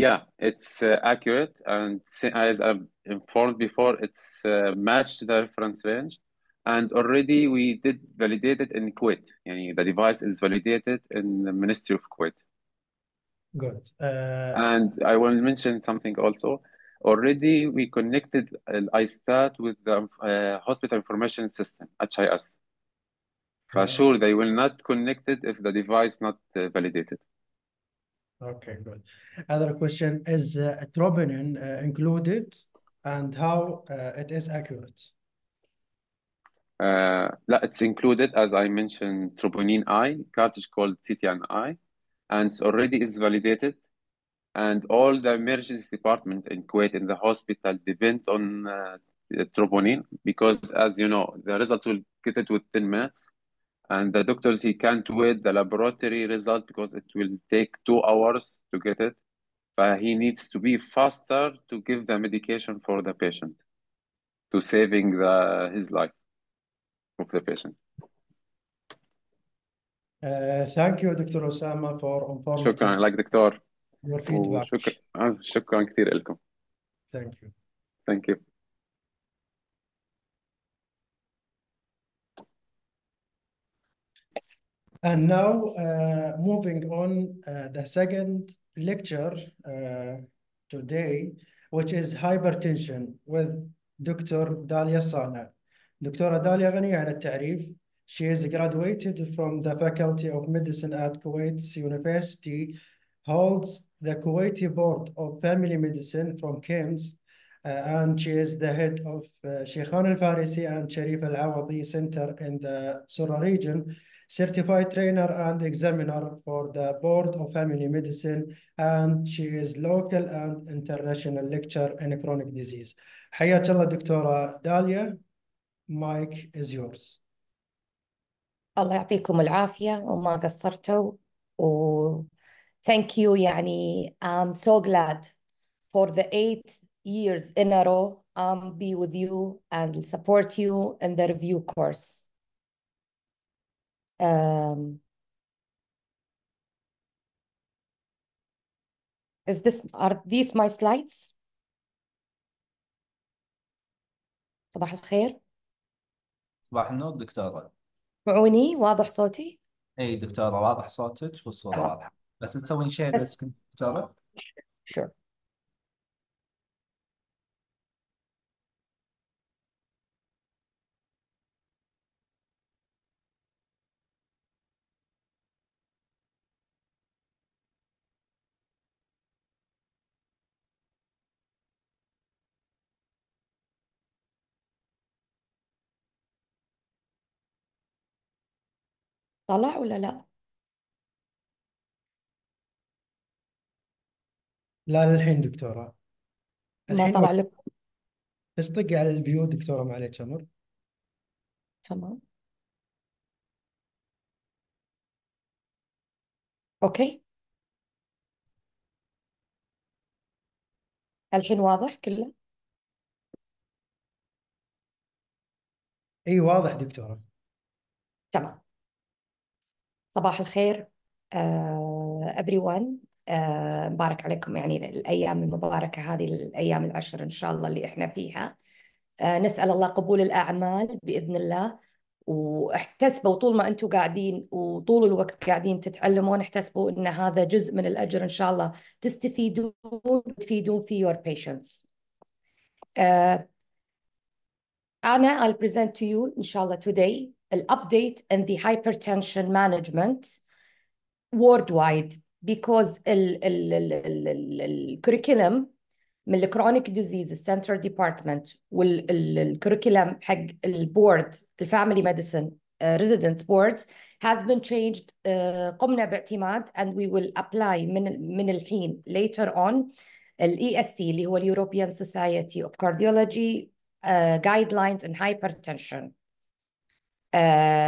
Yeah, it's uh, accurate, and as I've informed before, it's uh, matched the reference range, and already we did validate it in Kuwait. Yani the device is validated in the Ministry of Kuwait. Good. Uh... And I want to mention something also. Already we connected ISTAT with the uh, hospital information system, HIS. For sure, they will not connect it if the device not uh, validated. Okay, good. Other question, is uh, troponin uh, included and how uh, it is accurate? Uh, it's included, as I mentioned, troponin I, cartridge called I, and it's already is validated. And all the emergency department in Kuwait in the hospital depend on uh, troponin because, as you know, the result will get it within minutes and the doctors he can't wait the laboratory result because it will take two hours to get it but he needs to be faster to give the medication for the patient to saving the his life of the patient uh, thank you Dr. Osama for Shukran, شكرا لك your feedback شكرا shukran, كثير ah, thank you thank you And now, uh, moving on, uh, the second lecture uh, today, which is hypertension with Dr. Dalia Sana. Dr. Dalia غنية عن التعريف. She is graduated from the Faculty of Medicine at Kuwait University, holds the Kuwaiti Board of Family Medicine from KIMS, uh, and she is the head of uh, Sheikhan al-Farisi and Sharif al-Awadi Center in the Surah region, certified trainer and examiner for the Board of Family Medicine, and she is local and international lecturer in chronic disease. حياك الله Doctora Dalia, Mike is yours. الله يعطيكم العافية وما قصرتوا و thank you يعني I'm so glad for the eight years in a row I'm be with you and support you in the review course. Um, is this are these my slides? صباح الخير صباح النور دكتورة معوني واضح صوتي؟ اي دكتورة واضح صوتك والصورة آه. واضحة بس تسوين شير دكتورة؟ Sure. طلع ولا لا لا للحين دكتورة ما الحين طلع وقت لك بس طقي على البيوت دكتورة ما عليك أمر تمام اوكي الحين واضح كله اي واضح دكتورة صباح الخير آه، everyone مبارك آه، عليكم يعني الأيام المباركة هذه الأيام العشر إن شاء الله اللي إحنا فيها آه، نسأل الله قبول الأعمال بإذن الله واحتسبوا طول ما أنتم قاعدين وطول الوقت قاعدين تتعلمون احتسبوا أن هذا جزء من الأجر إن شاء الله تستفيدون وتفيدون في your patients أنا I'll present to you إن شاء الله today an update in the hypertension management worldwide because the curriculum from the chronic disease center department and curriculum حق board the family medicine uh, residence board has been changed uh, قمنا باعتماد and we will apply من من الحين later on the ESC اللي هو European Society of Cardiology uh, guidelines in hypertension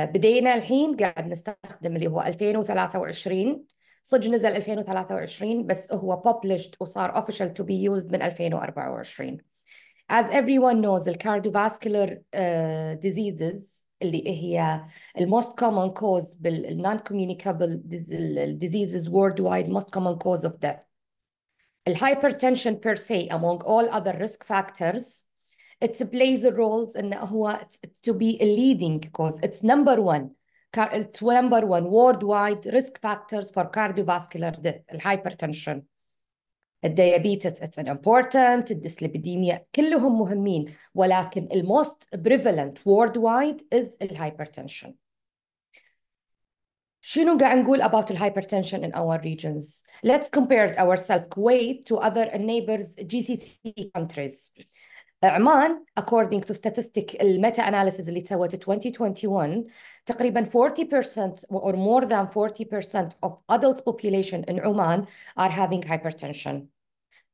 بدينا الحين قاعد نستخدم اللي هو 2023 صدق نزل 2023 بس هو published وصار official to be used من 2024 as everyone knows the cardiovascular uh, diseases اللي هي the most common cause بال non communicable diseases worldwide most common cause of death hypertension per se among all other risk factors it plays a role in are to be a leading cause it's number one it's number one worldwide risk factors for cardiovascular hypertension الديابيتس it's an important الدسليبيديميا كلهم مهمين ولكن الموست prevalent worldwide is الهايبرتنشن شنو قاعد نقول about الهايبرتنشن in our regions let's compare ourselves Kuwait to other neighbors GCC countries عمان according to statistic الميتا analysis اللي تسوت 2021 تقريبا 40% or more than 40% of adult population in Oman are having hypertension.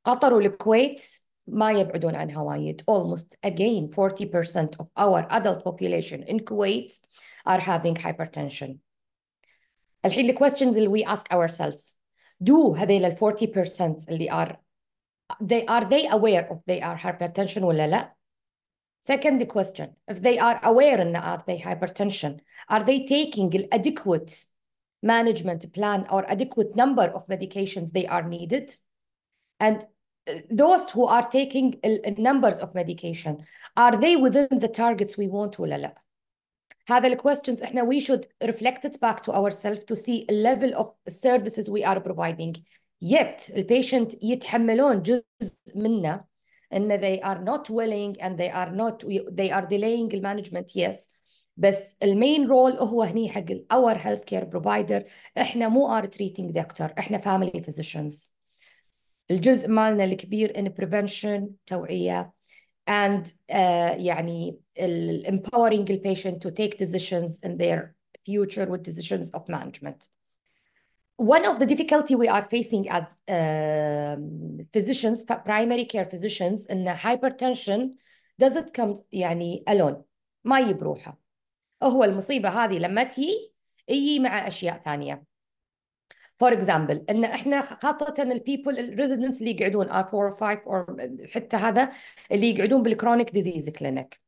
قطر والكويت ما يبعدون عنها وايد almost again 40% of our adult population in Kuwait are having hypertension. الحين the questions اللي we ask ourselves do هذيل ال 40% اللي are they are they aware of they are hypertension or لا second question if they are aware and are they hypertension are they taking adequate management plan or adequate number of medications they are needed and uh, those who are taking numbers of medication are they within the targets we want ولا لا هذا questions? احنا we should reflect it back to ourselves to see a level of services we are providing yet the patient يتحملون جزء منه And they are not willing and they are not they are delaying the management yes بس the main role هني حق our healthcare provider احنا مو are treating doctor احنا family physicians الجزء مالنا الكبير in prevention توعية and empowering the patient to take decisions in their future with decisions of management one of the difficulty we are facing as uh, physicians, primary care physicians, in hypertension doesn't come يعني alone ما يجي بروحه هو المصيبة هذه لما تجي يجي مع أشياء ثانية فور اكزامبل ان احنا خاصه البيبل الريزيدنتس اللي يقعدون ار 4 5 اور حتى هذا اللي يقعدون بالكرونيك ديزيز كلينيك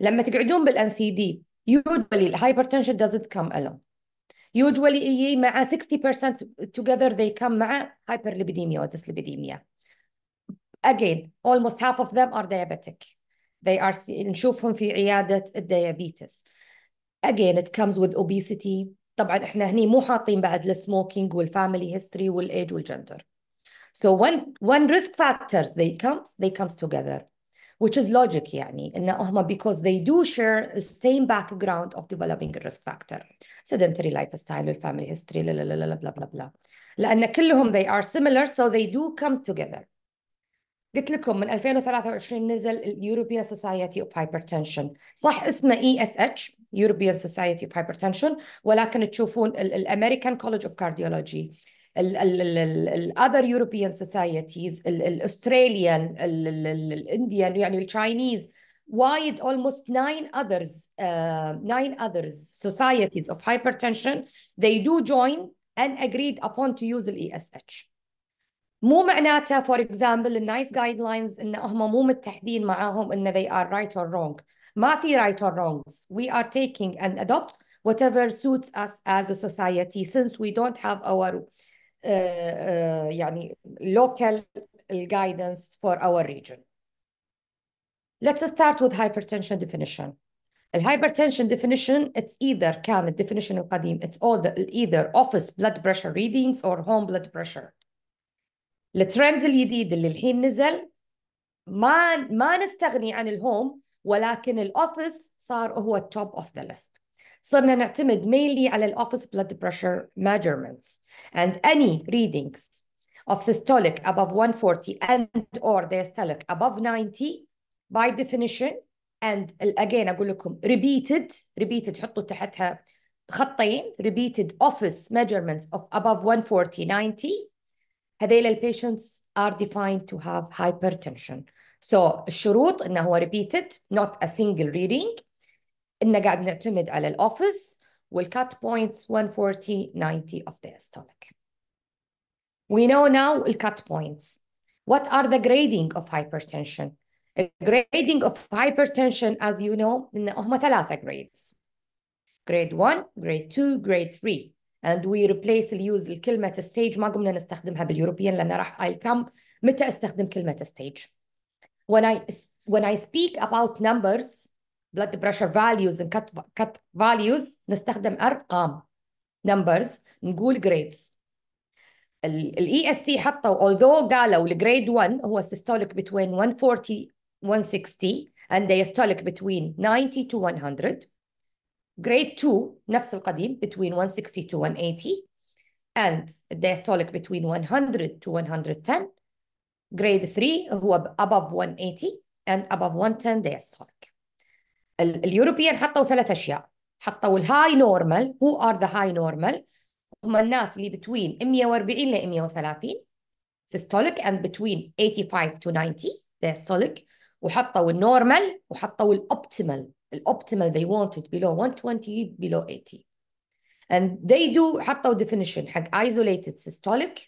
لما تقعدون بالان سي دي usually الهايبرتنشن doesn't come alone usually EE مع 60% together they come مع hyperlipidemia or dyslipidemia again almost half of them are diabetic they are نشوفهم في عيادة الديابيتس again it comes with obesity طبعا احنا هني مو حاطين بعد السموكينج والفاميلي هيستوري والايج والجندر so when when risk factors they comes they comes together which is logic يعني إن هم because they do share the same background of developing a risk factor sedentary lifestyle family history لا لا لا لا بلا بلا بلا لأن كلهم they are similar so they do come together قلت لكم من 2023 نزل European Society of Hypertension, صح اسمه ESH, European Society of Hypertension ولكن تشوفون الامريكان كولج اوف كارديولوجي الاذر يوروبيان سوسايتيز الاستراليان الانديان يعني التشاينيز وايد almost nine others uh, nine others societies of hypertension they do join and agreed upon to use the ESH مو معناتها for example the nice guidelines, ان هم مو متحدين معاهم ان they are right or wrong ما في right or wrongs we are taking and adopt whatever suits us as a society since we don't have our يعني local guidance for our region. Let's start with hypertension definition. Hypertension definition, it's either can the definition of Kadim, it's either office blood pressure readings or home blood pressure. the the اللي الحين نزل ما ما نستغني عن الهوم ولكن الاوفيس صار هو top of the list. صرنا نعتمد mainly على office blood pressure measurements and any readings of systolic above 140 and or diastolic above 90 by definition and again اقول لكم repeated repeated حطوا تحتها خطين repeated office measurements of above 140 90 هذيل patients are defined to have hypertension so الشروط انه هو repeated not a single reading إن قاعد نعتمد على الأوفيس والكات بوينتس 140 90 of the stomach. We know now the cut points. What are the grading of hypertension? The grading of hypertension, as you know, إن هما ثلاثة grades. Grade 1, grade 2, grade 3. and we replace use the كلمة stage ما قمنا نستخدمها باليوروبيان لأن راح I'll come متى استخدم كلمة stage. When I when I speak about numbers blood pressure values and cut, cut values نستخدم أرقام numbers نقول grades The ESC سي حطوا although قالوا grade 1 هو systolic between 140 160 and diastolic between 90 to 100 grade 2 نفس القديم between 160 to 180 and diastolic between 100 to 110 grade 3 هو above 180 and above 110 diastolic اليوروبيان حطوا ثلاث اشياء حطوا الهاي نورمال هو ار ذا هاي نورمال هم الناس اللي بتوين 140 ل 130 systolic and بتوين 85 تو 90 ديستوليك وحطوا النورمال وحطوا الاوبتيمال الاوبتيمال they wanted below 120 below 80 and they do حطوا definition حق isolated systolic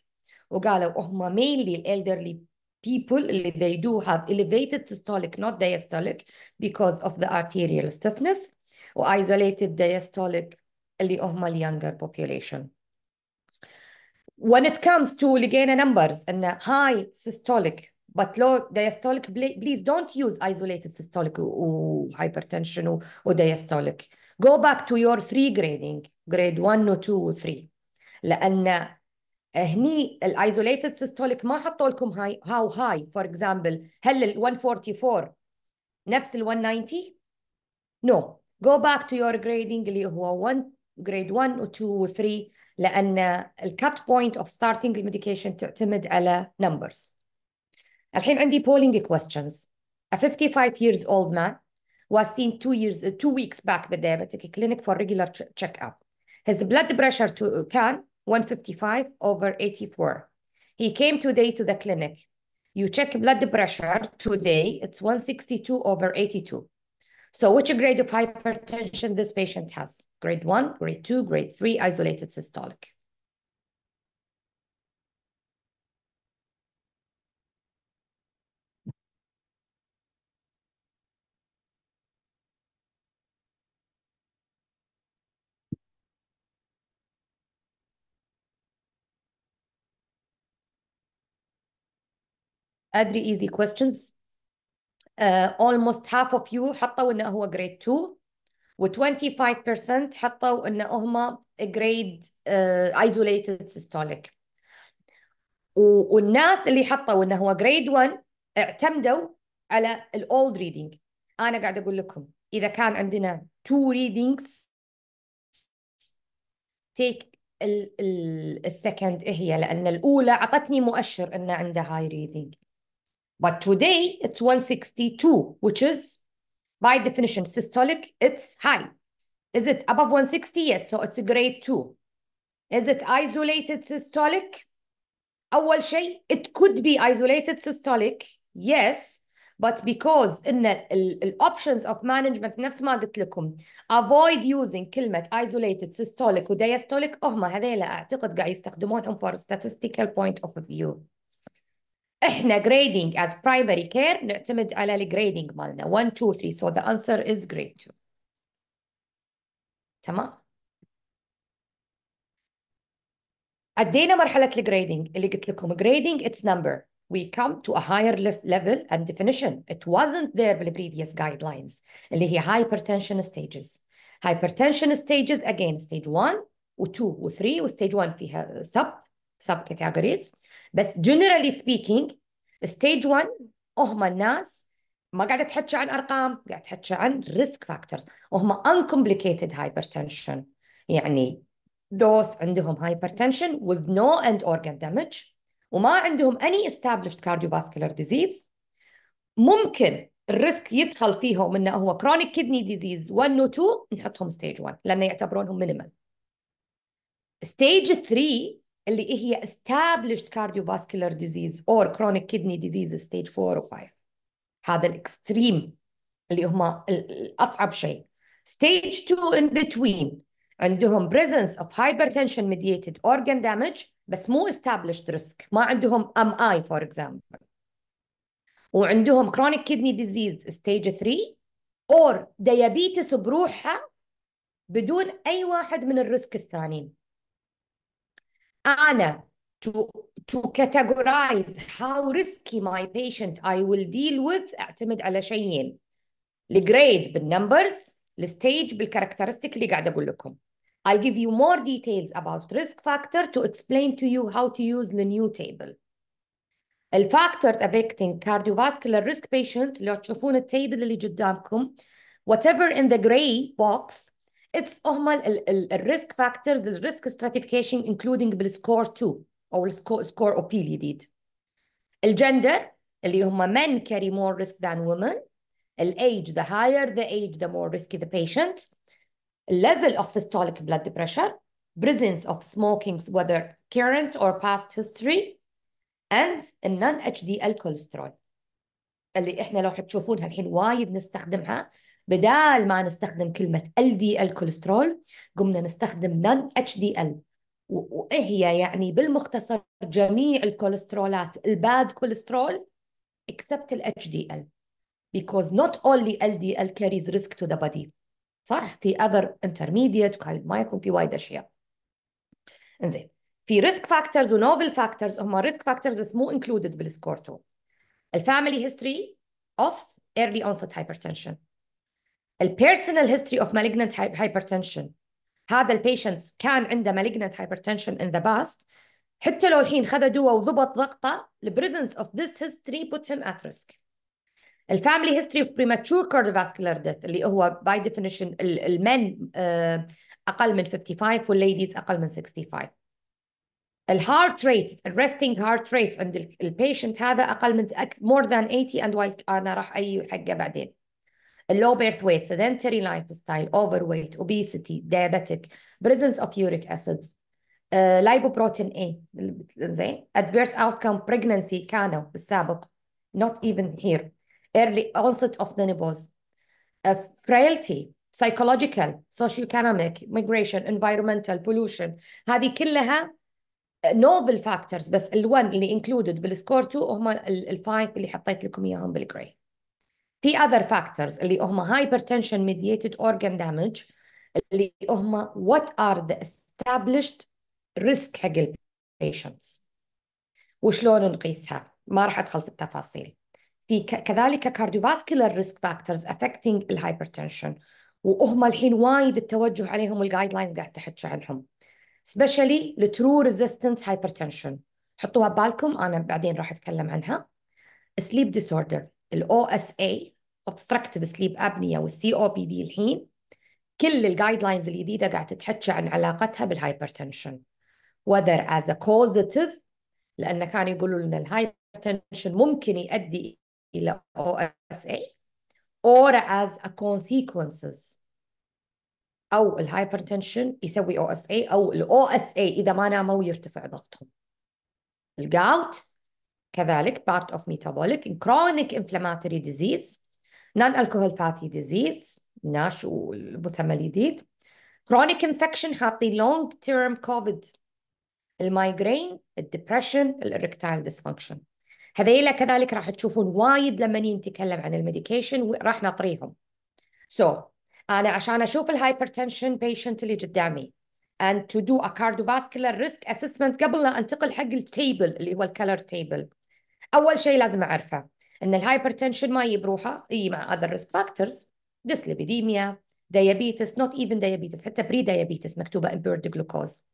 وقالوا هم mainly الالدرلي people, they do have elevated systolic, not diastolic, because of the arterial stiffness, or isolated diastolic, اللي هم younger population. When it comes to Ligana numbers and high systolic but low diastolic, please don't use isolated systolic or hypertension or diastolic. Go back to your free grading, grade 1 or 2 or 3. لأن هني الايزوليتد سيستوليك ما حطوا لكم هاي هاو هاي فور اكزامبل هل ال 144 نفس ال 190 نو جو باك تو يور جريدنج اللي هو 1 جريد 1 و 2 و 3 لان الكات بوينت اوف ستارتنج الميديكيشن تعتمد على نمبرز الحين عندي polling questions a 55 years old man was seen two years two weeks back with diabetic clinic for regular checkup his blood pressure to, كان 155 over 84. He came today to the clinic. You check blood pressure today, it's 162 over 82. So which grade of hypertension this patient has? Grade one, grade two, grade three, isolated systolic. ادري easy questions اولموست uh, almost half of you حطوا انه هو جريد 2 و25% حطوا انه هم جريد ايزوليتد سيستوليك والناس اللي حطوا انه هو جريد 1 اعتمدوا على الاولد ريدنج انا قاعد اقول لكم اذا كان عندنا تو ريدنجز تيك السكند هي لان الاولى اعطتني مؤشر انه عنده هاي ريدنج But today it's 162, which is by definition systolic, it's high. Is it above 160? Yes, so it's a grade 2. Is it isolated systolic? أول شيء it could be isolated systolic yes but because إن ال options of management نفس ما قلت لكم avoid using كلمة isolated systolic و diastolic هم هذيلا أعتقد قاعد يستخدمونهم for statistical point of view احنا grading as primary care نعتمد على grading مالنا 1 2 3 so the answer is grade 2 تمام عدينا مرحلة grading اللي قلت لكم grading it's number we come to a higher level and definition it wasn't there previous guidelines اللي هي hypertension stages hypertension stages again stage 1 و2 و3 وستيج 1 فيها sub سب كاتيجوريز بس جنرالي سبيكينج ستيج 1 هم الناس ما قاعده تحكي عن ارقام قاعده تحكي عن ريسك فاكتورز وهم uncomplicated hypertension يعني دوس عندهم hypertension with no end organ damage وما عندهم any established cardiovascular disease ممكن الريسك يدخل فيهم انه هو chronic kidney disease 1 و 2 نحطهم stage 1 لانه يعتبرونهم minimal stage 3 اللي هي established cardiovascular disease or chronic kidney disease stage 4 و 5 هذا الاكستريم اللي هما الاصعب شيء stage 2 in between عندهم presence of hypertension mediated organ damage بس مو established risk ما عندهم MI for example وعندهم chronic kidney disease stage 3 or diabetes بروحها بدون اي واحد من الريسك الثانيين Anna, to, to categorize how risky my patient I will deal with اعتمد على شيئين الجريد بالنمبرز الستيج بالكاركترستيك اللي قاعد اقول لكم I'll give you more details about risk factor to explain to you how to use the new table. الفاكتورز affecting cardiovascular risk patient لو تشوفون التيبل اللي قدامكم whatever in the gray box اتس هما الريسك فاكتورز الريسك ستراتيفيكيشن انكلودينج بالسكور 2 او السكور او بي اللي جديد الجندر اللي هم men carry more risk than women الage the higher the age the more risky the patient level of systolic blood pressure presence of smoking whether current or past history and non HDL cholesterol اللي احنا لو حتشوفونها الحين وايد نستخدمها بدال ما نستخدم كلمة LDL كوليسترول قمنا نستخدم نون HDL وهي يعني بالمختصر جميع الكوليسترولات الباد كوليسترول except ال HDL because not only LDL carries risk to the body صح في other intermediate يكون في وايد اشياء انزين في ريسك فاكتورز ونوفل فاكتورز هم ريسك فاكتورز بس مو انكلودد بالسكور 2 الفاميلي هيستوري اوف ايرلي اونست هايبرتنشن البيرسونال هيستوري اوف مالجنت هايبرتنشن هذا البيشنت كان عنده مالجنت هايبرتنشن ان ذا باست حتى لو الحين خذ دواء وضبط ضغطه البريزنس اوف ذيس هيستوري put him at risk الفاميلي هيستوري اوف premature cardiovascular death اللي هو باي ديفينيشن المن اقل من 55 والليديز اقل من 65 الهارت ريت الريستنج هارت ريت عند البيشنت هذا اقل من more than 80 and while انا راح اي حقه بعدين a low birth weight, sedentary lifestyle, overweight, obesity, diabetic, presence of uric acids, uh, lipoprotein A adverse outcome pregnancy كانوا بالسابق not even here early onset of menopause uh, frailty psychological socioeconomic migration environmental pollution هذه كلها uh, novel factors بس ال1 اللي included بالscore 2 هما ال5 اللي حطيت لكم اياهم بالجراي في اذر فاكتورز اللي هم هايبرتنشن mediated اورجان دامج اللي هم وات ار ذا established ريسك حق البيشنتس وشلون نقيسها ما راح ادخل في التفاصيل في كذلك كارديوفاسكولار ريسك فاكتورز افكتنج الهايبرتنشن وهم الحين وايد التوجه عليهم الجايد لاينز قاعد تحكي عنهم سبيشالي الترو ريزيستنس هايبرتنشن حطوها ببالكم انا بعدين راح اتكلم عنها سليب ديسوردر الاو اس اي obstructive sleep apnea والسي او بي دي الحين كل الجايد لاينز الجديده قاعده تتحكي عن علاقتها بالهايبرتنشن وذر از ا كوزيتيف لان كانوا يقولوا لنا الهايبرتنشن ممكن يؤدي الى او اس اي اور از ا كونسيكونسز او الهايبرتنشن يسوي او اس اي او الاو اس اي اذا ما ناموا يرتفع ضغطهم الجاوت كذلك بارت اوف ميتابوليك كرونيك انفلاماتوري ديزيز non alcohol fatty disease ناش والمسمى الجديد chronic infection حاطين long term covid المايجرين الدبرشن الاركتايل ديسفانكشن هذيلا كذلك راح تشوفون وايد لما نتكلم عن الميديكيشن راح نطريهم سو so, انا عشان اشوف الهايبرتنشن بيشنت اللي قدامي and to do a cardiovascular risk assessment قبل لا انتقل حق التيبل اللي هو الكالر تيبل اول شيء لازم اعرفه ان الهايبرتنشن ما يجي بروحه يجي مع اذر ريسك فاكتورز ديسليبيديميا ديابيتس نوت ايفن ديابيتس حتى بري ديابيتس مكتوبه امبيرد جلوكوز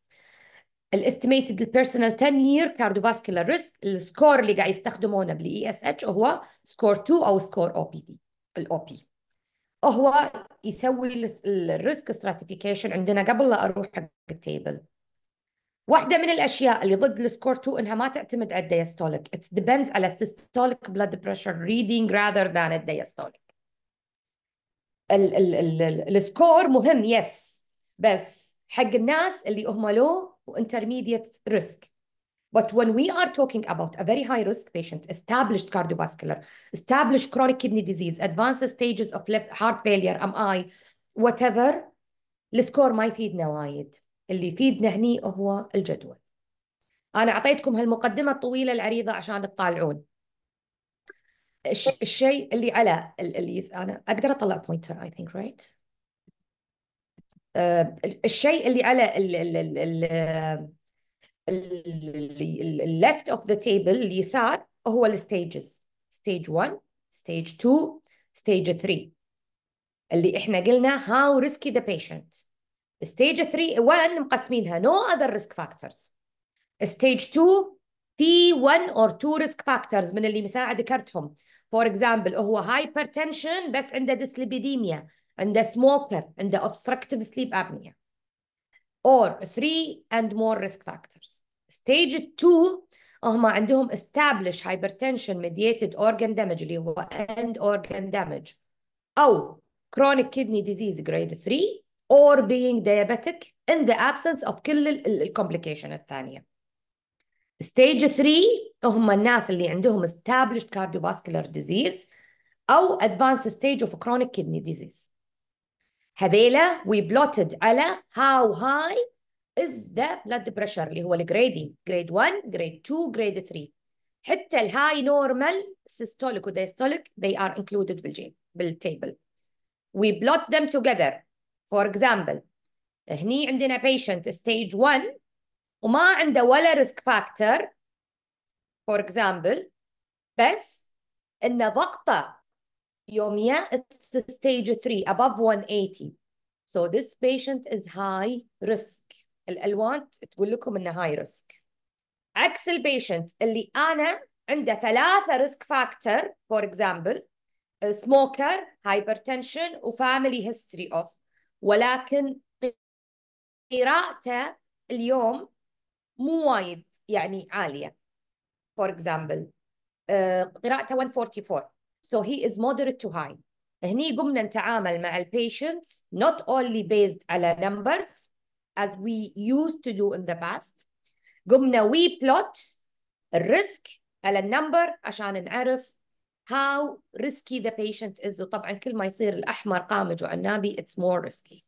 الاستيميتد البيرسونال 10 يير كارديوفاسكولار ريسك السكور اللي قاعد يستخدمونه بالاي اس e اتش هو سكور 2 او سكور او بي دي الاو بي هو يسوي الريسك ستراتيفيكيشن عندنا قبل لا اروح حق التيبل واحدة من الأشياء اللي ضد السكور 2 إنها ما تعتمد على الديستوليك اتس ديبندز على systolic blood pressure reading rather than الديستوليك السكور مهم يس بس حق الناس اللي هم لو وانترميديت ريسك But when we are talking about a very high risk patient, established cardiovascular, established chronic kidney disease, advanced stages of heart failure, MI, whatever, السكور ما يفيدنا وايد. اللي يفيدنا هني هو الجدول أنا أعطيتكم هالمقدمة الطويلة العريضة عشان تطالعون الشيء اللي على اللي أنا أقدر أطلع بوينتر I think right آه، الشيء اللي على الليفت اوف ذا تيبل اليسار هو الستيجز ستيج 1 ستيج 2 ستيج 3 اللي احنا قلنا هاو ريسكي ذا بيشنت ستيج 3 1 مقسمينها نو اذر ريسك فاكتورز ستيج 2 في 1 اور 2 ريسك فاكتورز من اللي مساعد ذكرتهم فور اكزامبل هو هايبرتنشن بس عنده ديسليبيديميا عنده سموكر عنده اوبستركتيف سليب ابنيا اور 3 اند مور ريسك فاكتورز ستيج 2 هم عندهم established hypertension mediated organ damage اللي هو end organ damage أو chronic kidney disease grade 3 or being diabetic in the absence of كل الكومبليكيشن الثانية. Stage 3 هم الناس اللي عندهم established cardiovascular disease أو advanced stage of chronic kidney disease. هذيلا we plotted على how high is the blood pressure اللي هو الجريدين grade 1 grade 2 grade 3 حتى الهاي نورمال systolic و diastolic they are included بالجيم بالتيبل we plot them together فور اكزامبل هني عندنا patient ستيج 1 وما عنده ولا ريسك فاكتور فور اكزامبل بس ان ضغطه يوميا ستيج 3 ابوف 180 so this patient is high risk الالوان تقول لكم انه هاي ريسك عكس البيشنت اللي انا عنده ثلاثه ريسك فاكتور فور اكزامبل سموكر هايبرتنشن وفاميلي هيستوري اوف ولكن قراءته اليوم مو وايد يعني عاليه فور اكزامبل آه، قراءته 144 so he is moderate to high هني قمنا نتعامل مع البيشنتس not only based على numbers as we used to do in the past قمنا we plot الريسك على النمبر عشان نعرف how risky the patient is وطبعا كل ما يصير الأحمر قامج وعنابي it's more risky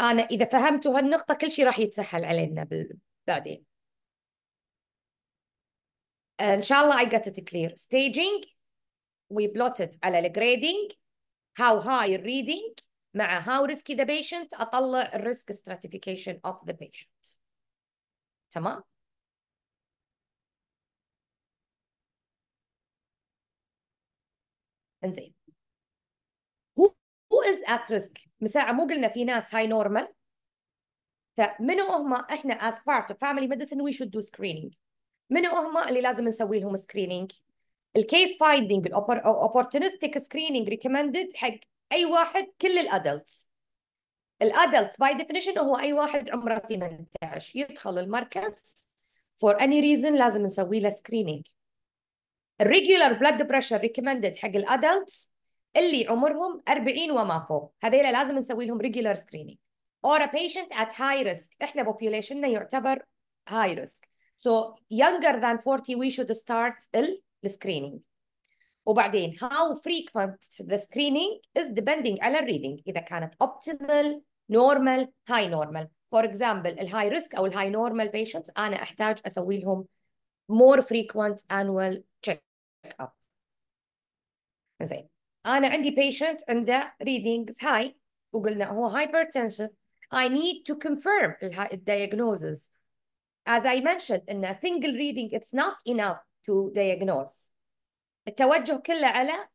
أنا إذا فهمت هالنقطة كل شيء راح يتسهل علينا بعدين إن شاء الله I got it clear staging we plotted على الجريدنج how high reading مع how risky the patient أطلع الريسك stratification of the patient تمام انزين هو هو از ات ريسك ساعه مو قلنا في ناس هاي نورمال فمنو هم احنا از بارت اوف فاميلي ميديسن وي شود دو سكريننج منو هم اللي لازم نسوي لهم سكريننج الكيس فايندينج الاوبورتونستيك سكرينينج ريكومندد حق اي واحد كل الادلتس الادلتس باي ديفينيشن هو اي واحد عمره 18 يدخل المركز فور اني ريزن لازم نسوي له سكرينينج الريجولار بلاد بريشر ريكومندد حق الادلتس اللي عمرهم 40 وما فوق هذيلا لازم نسوي لهم ريجولار سكرينينج or a patient at high risk احنا populationنا يعتبر high risk so younger than 40 we should start the screening وبعدين how frequent the screening is depending على الريدنج اذا كانت optimal normal high normal for example الهاي risk او الهاي normal patients انا احتاج اسوي لهم more frequent annual اب زين انا عندي patient عنده readings high وقلنا هو hypertensive I need to confirm the diagnosis as I mentioned in a single reading it's not enough to diagnose التوجه كله على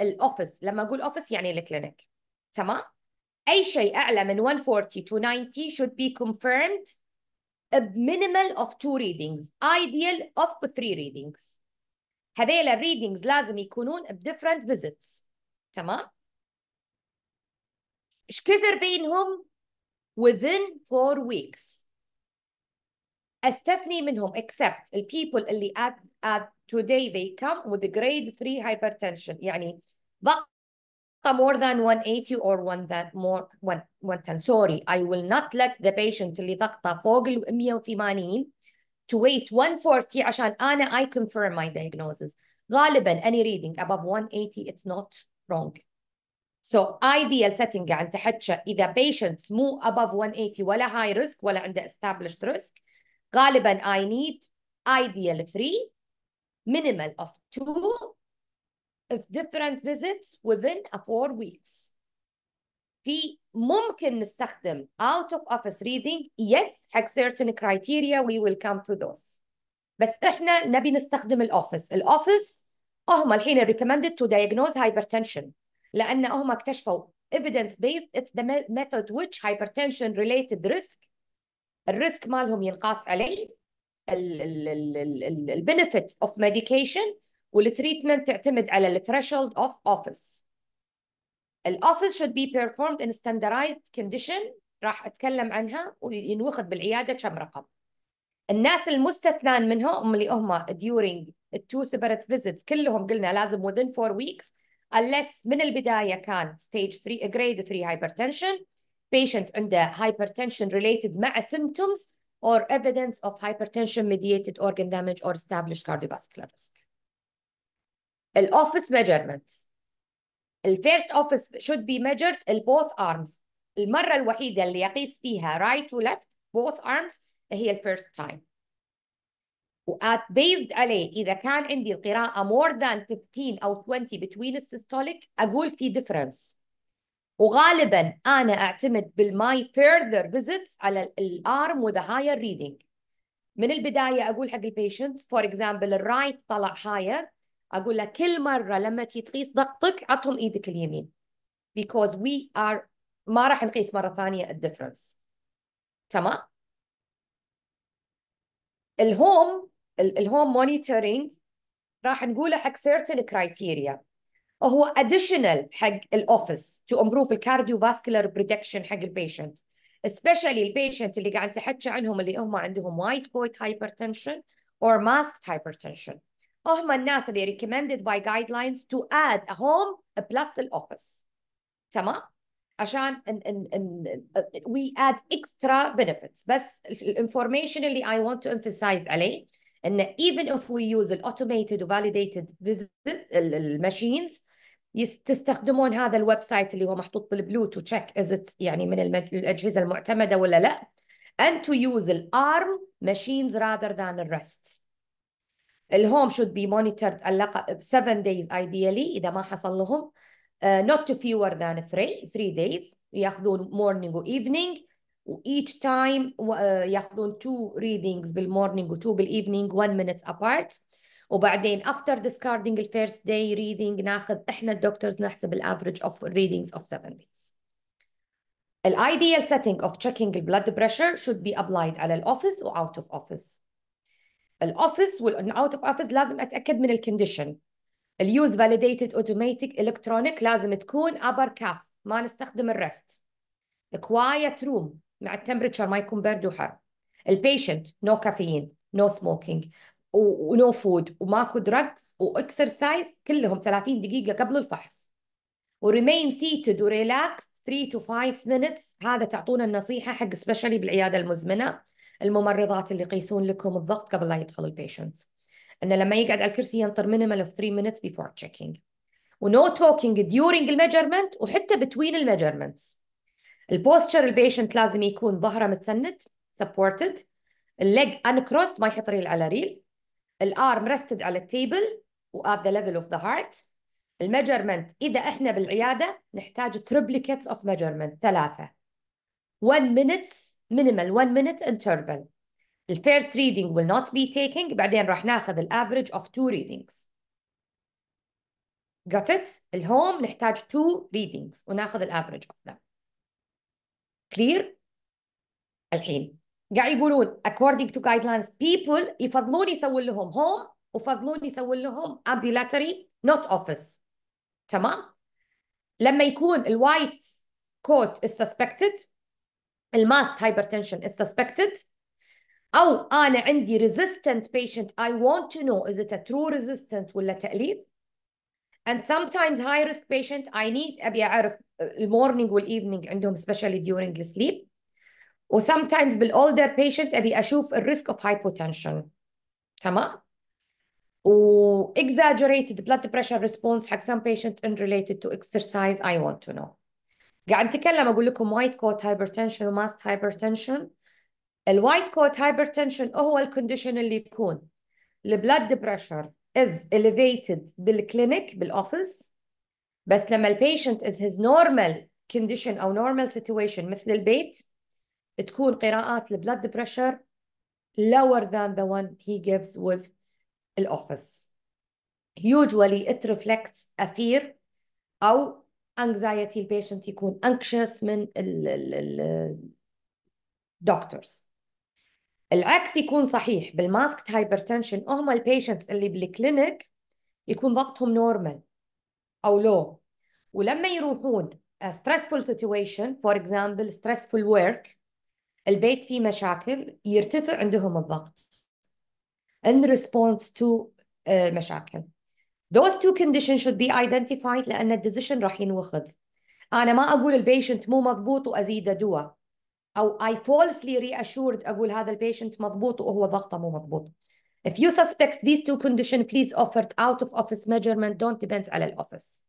الاوفيس لما اقول اوفيس يعني الكلينيك تمام اي شيء اعلى من 140 to 90 should be confirmed a minimal of two readings ideal of three readings هذيلا الريدنجز لازم يكونون بديفرنت فيزيتس تمام ايش كثر بينهم within four weeks استثني منهم except the people اللي at, at today they come with grade 3 hypertension يعني ضغط more than 180 or one than more 110 sorry I will not let the patient اللي ضغطه فوق ال 180 to wait 140 عشان أنا I confirm my diagnosis غالبا any reading above 180 it's not wrong So ideal setting قاعد تحكى إذا patients مو above 180 ولا high risk ولا عنده established risk غالبا I need ideal 3 minimal of 2 of different visits within a 4 weeks في ممكن نستخدم out of office reading yes حق certain criteria we will come to those بس احنا نبي نستخدم الاوفيس الاوفيس هم الحين recommended to diagnose hypertension لان هم اكتشفوا evidence based it's the method which hypertension related risk الريسك مالهم ينقاس عليه البنفيت اوف ميديكيشن والتريتمنت تعتمد على الثريشولد اوف اوفيس الأوفيس should be performed in standardized condition راح أتكلم عنها وينوخذ بالعيادة كم رقم الناس المستثنان منهم هم اللي هم during two separate visits كلهم قلنا لازم within four weeks unless من البداية كان stage 3 grade 3 hypertension patient عنده hypertension related مع symptoms or evidence of hypertension mediated organ damage or established cardiovascular risk. الأوفيس measurement الفيرست اوفيس should be measured البوث both arms المرة الوحيدة اللي يقيس فيها right to left both arms هي الفيرست تايم وات بيزد عليه اذا كان عندي القراءه more than 15 او 20 between السيستوليك اقول في ديفرنس وغالبا انا اعتمد بالماي further visits على الارم وذا هاير ريدنج من البدايه اقول حق البيشنتس فور اكزامبل الرايت طلع هاير اقول لك كل مره لما تقيس ضغطك عطهم ايدك اليمين because we are ما راح نقيس مره ثانيه الدفرنس تمام الهوم الهوم مونيتورينج راح نقوله حق certain criteria وهو additional حق الاوفيس to improve الكارديوفاسكولار بريدكشن حق البيشنت especially البيشنت اللي قاعد تحكي عنهم اللي هم عندهم وايت كويت هايبرتنشن or masked hypertension هم الناس اللي ريكومندد باي جايد لاينز تو اد هوم بلس الاوفيس تمام عشان ان ان ان وي اد اكسترا بنفيتس بس الانفورميشن اللي اي ونت تو امفسايز عليه ان ايفن اف وي يوز الاوتوميتد وفاليديتد فيزيت الماشينز تستخدمون هذا الويب سايت اللي هو محطوط بالبلو تو تشيك از ات يعني من الاجهزه المعتمده ولا لا and to use الارم machines rather than الريست rest الهوم should be monitored 7 days ideally إذا ما حصل لهم uh, not to fewer than 3 3 days ياخذون morning و evening و each time uh, ياخذون two readings بالمورنينج و two بالايفنينج 1 minute apart وبعدين after discarding the first day reading ناخذ احنا الدكتورز نحسب average of readings of 7 days. The ideal setting of checking blood pressure should be applied على office و out of office. الاوفيس والاوت اوف اوفيس لازم اتاكد من الكونديشن اليوز فاليديتد اوتوماتيك الكترونيك لازم تكون ابر كاف ما نستخدم الريست كوايت روم مع التمبرتشر ما يكون برد وحر البيشنت نو كافيين نو سموكينج ونو فود وماكو دراجز واكسرسايز كلهم 30 دقيقه قبل الفحص وريمين سيتد وريلاكس 3 تو 5 مينتس هذا تعطونا النصيحه حق سبيشالي بالعياده المزمنه الممرضات اللي يقيسون لكم الضغط قبل لا يدخل البيشنت انه لما يقعد على الكرسي ينطر مينيمال اوف 3 مينتس بيفور تشيكينج ونو توكينج ديورينج الميجرمنت وحتى بتوين الميجرمنتس البوستشر البيشنت لازم يكون ظهره متسند سبورتد الليج انكروست ما يحط ريل على ريل الارم رستد على التيبل وات ذا ليفل اوف ذا هارت الميجرمنت اذا احنا بالعياده نحتاج تريبليكيتس اوف ميجرمنت ثلاثه 1 minutes minimal one minute interval. The first reading will not be taking بعدين راح ناخذ average of two readings. Got it? الهوم نحتاج two readings وناخذ average of them. Clear? الحين قاعد يقولون according to guidelines people يفضلون يسوون لهم هوم وفضلون يسوون لهم ambulatory not office. تمام؟ لما يكون الوايت كوت is suspected الماست hypertension is suspected أو أنا عندي resistant patient I want to know is it a true resistant ولا تأليف and sometimes high risk patient I need أبي أعرف المورنينج والإيفنينج عندهم especially during the sleep و sometimes بالolder patient أبي أشوف risk of hypotension تمام و exaggerated blood pressure response حق some patient unrelated to exercise I want to know قاعد نتكلم اقول لكم وايت كوت هايبرتنشن وماست هايبرتنشن الوايت كوت هايبرتنشن هو الكونديشن اللي يكون البلد بريشر از elevated بالكلينيك بالاوفيس بس لما البيشنت از هيز نورمال كونديشن او نورمال سيتويشن مثل البيت تكون قراءات البلد بريشر lower than the one he gives with الاوفيس usually it reflects a fear او anxiety البيشنت يكون anxious من الدكتورز العكس يكون صحيح بالماسكت هايبرتنشن هم البيشنتس اللي بالكلينيك يكون ضغطهم نورمال او لو ولما يروحون ستريسفول سيتويشن فور اكزامبل ستريسفول ورك البيت فيه مشاكل يرتفع عندهم الضغط in response to المشاكل آه، Those two conditions should be identified لأن decision راح ينوخذ. أنا ما أقول البيشنت مو مضبوط وأزيده دواء. أو I falsely reassured أقول هذا البيشنت مضبوط وهو ضغطه مو مضبوط. If you suspect these two conditions please offer out of office measurement don't depend على الأوفيس.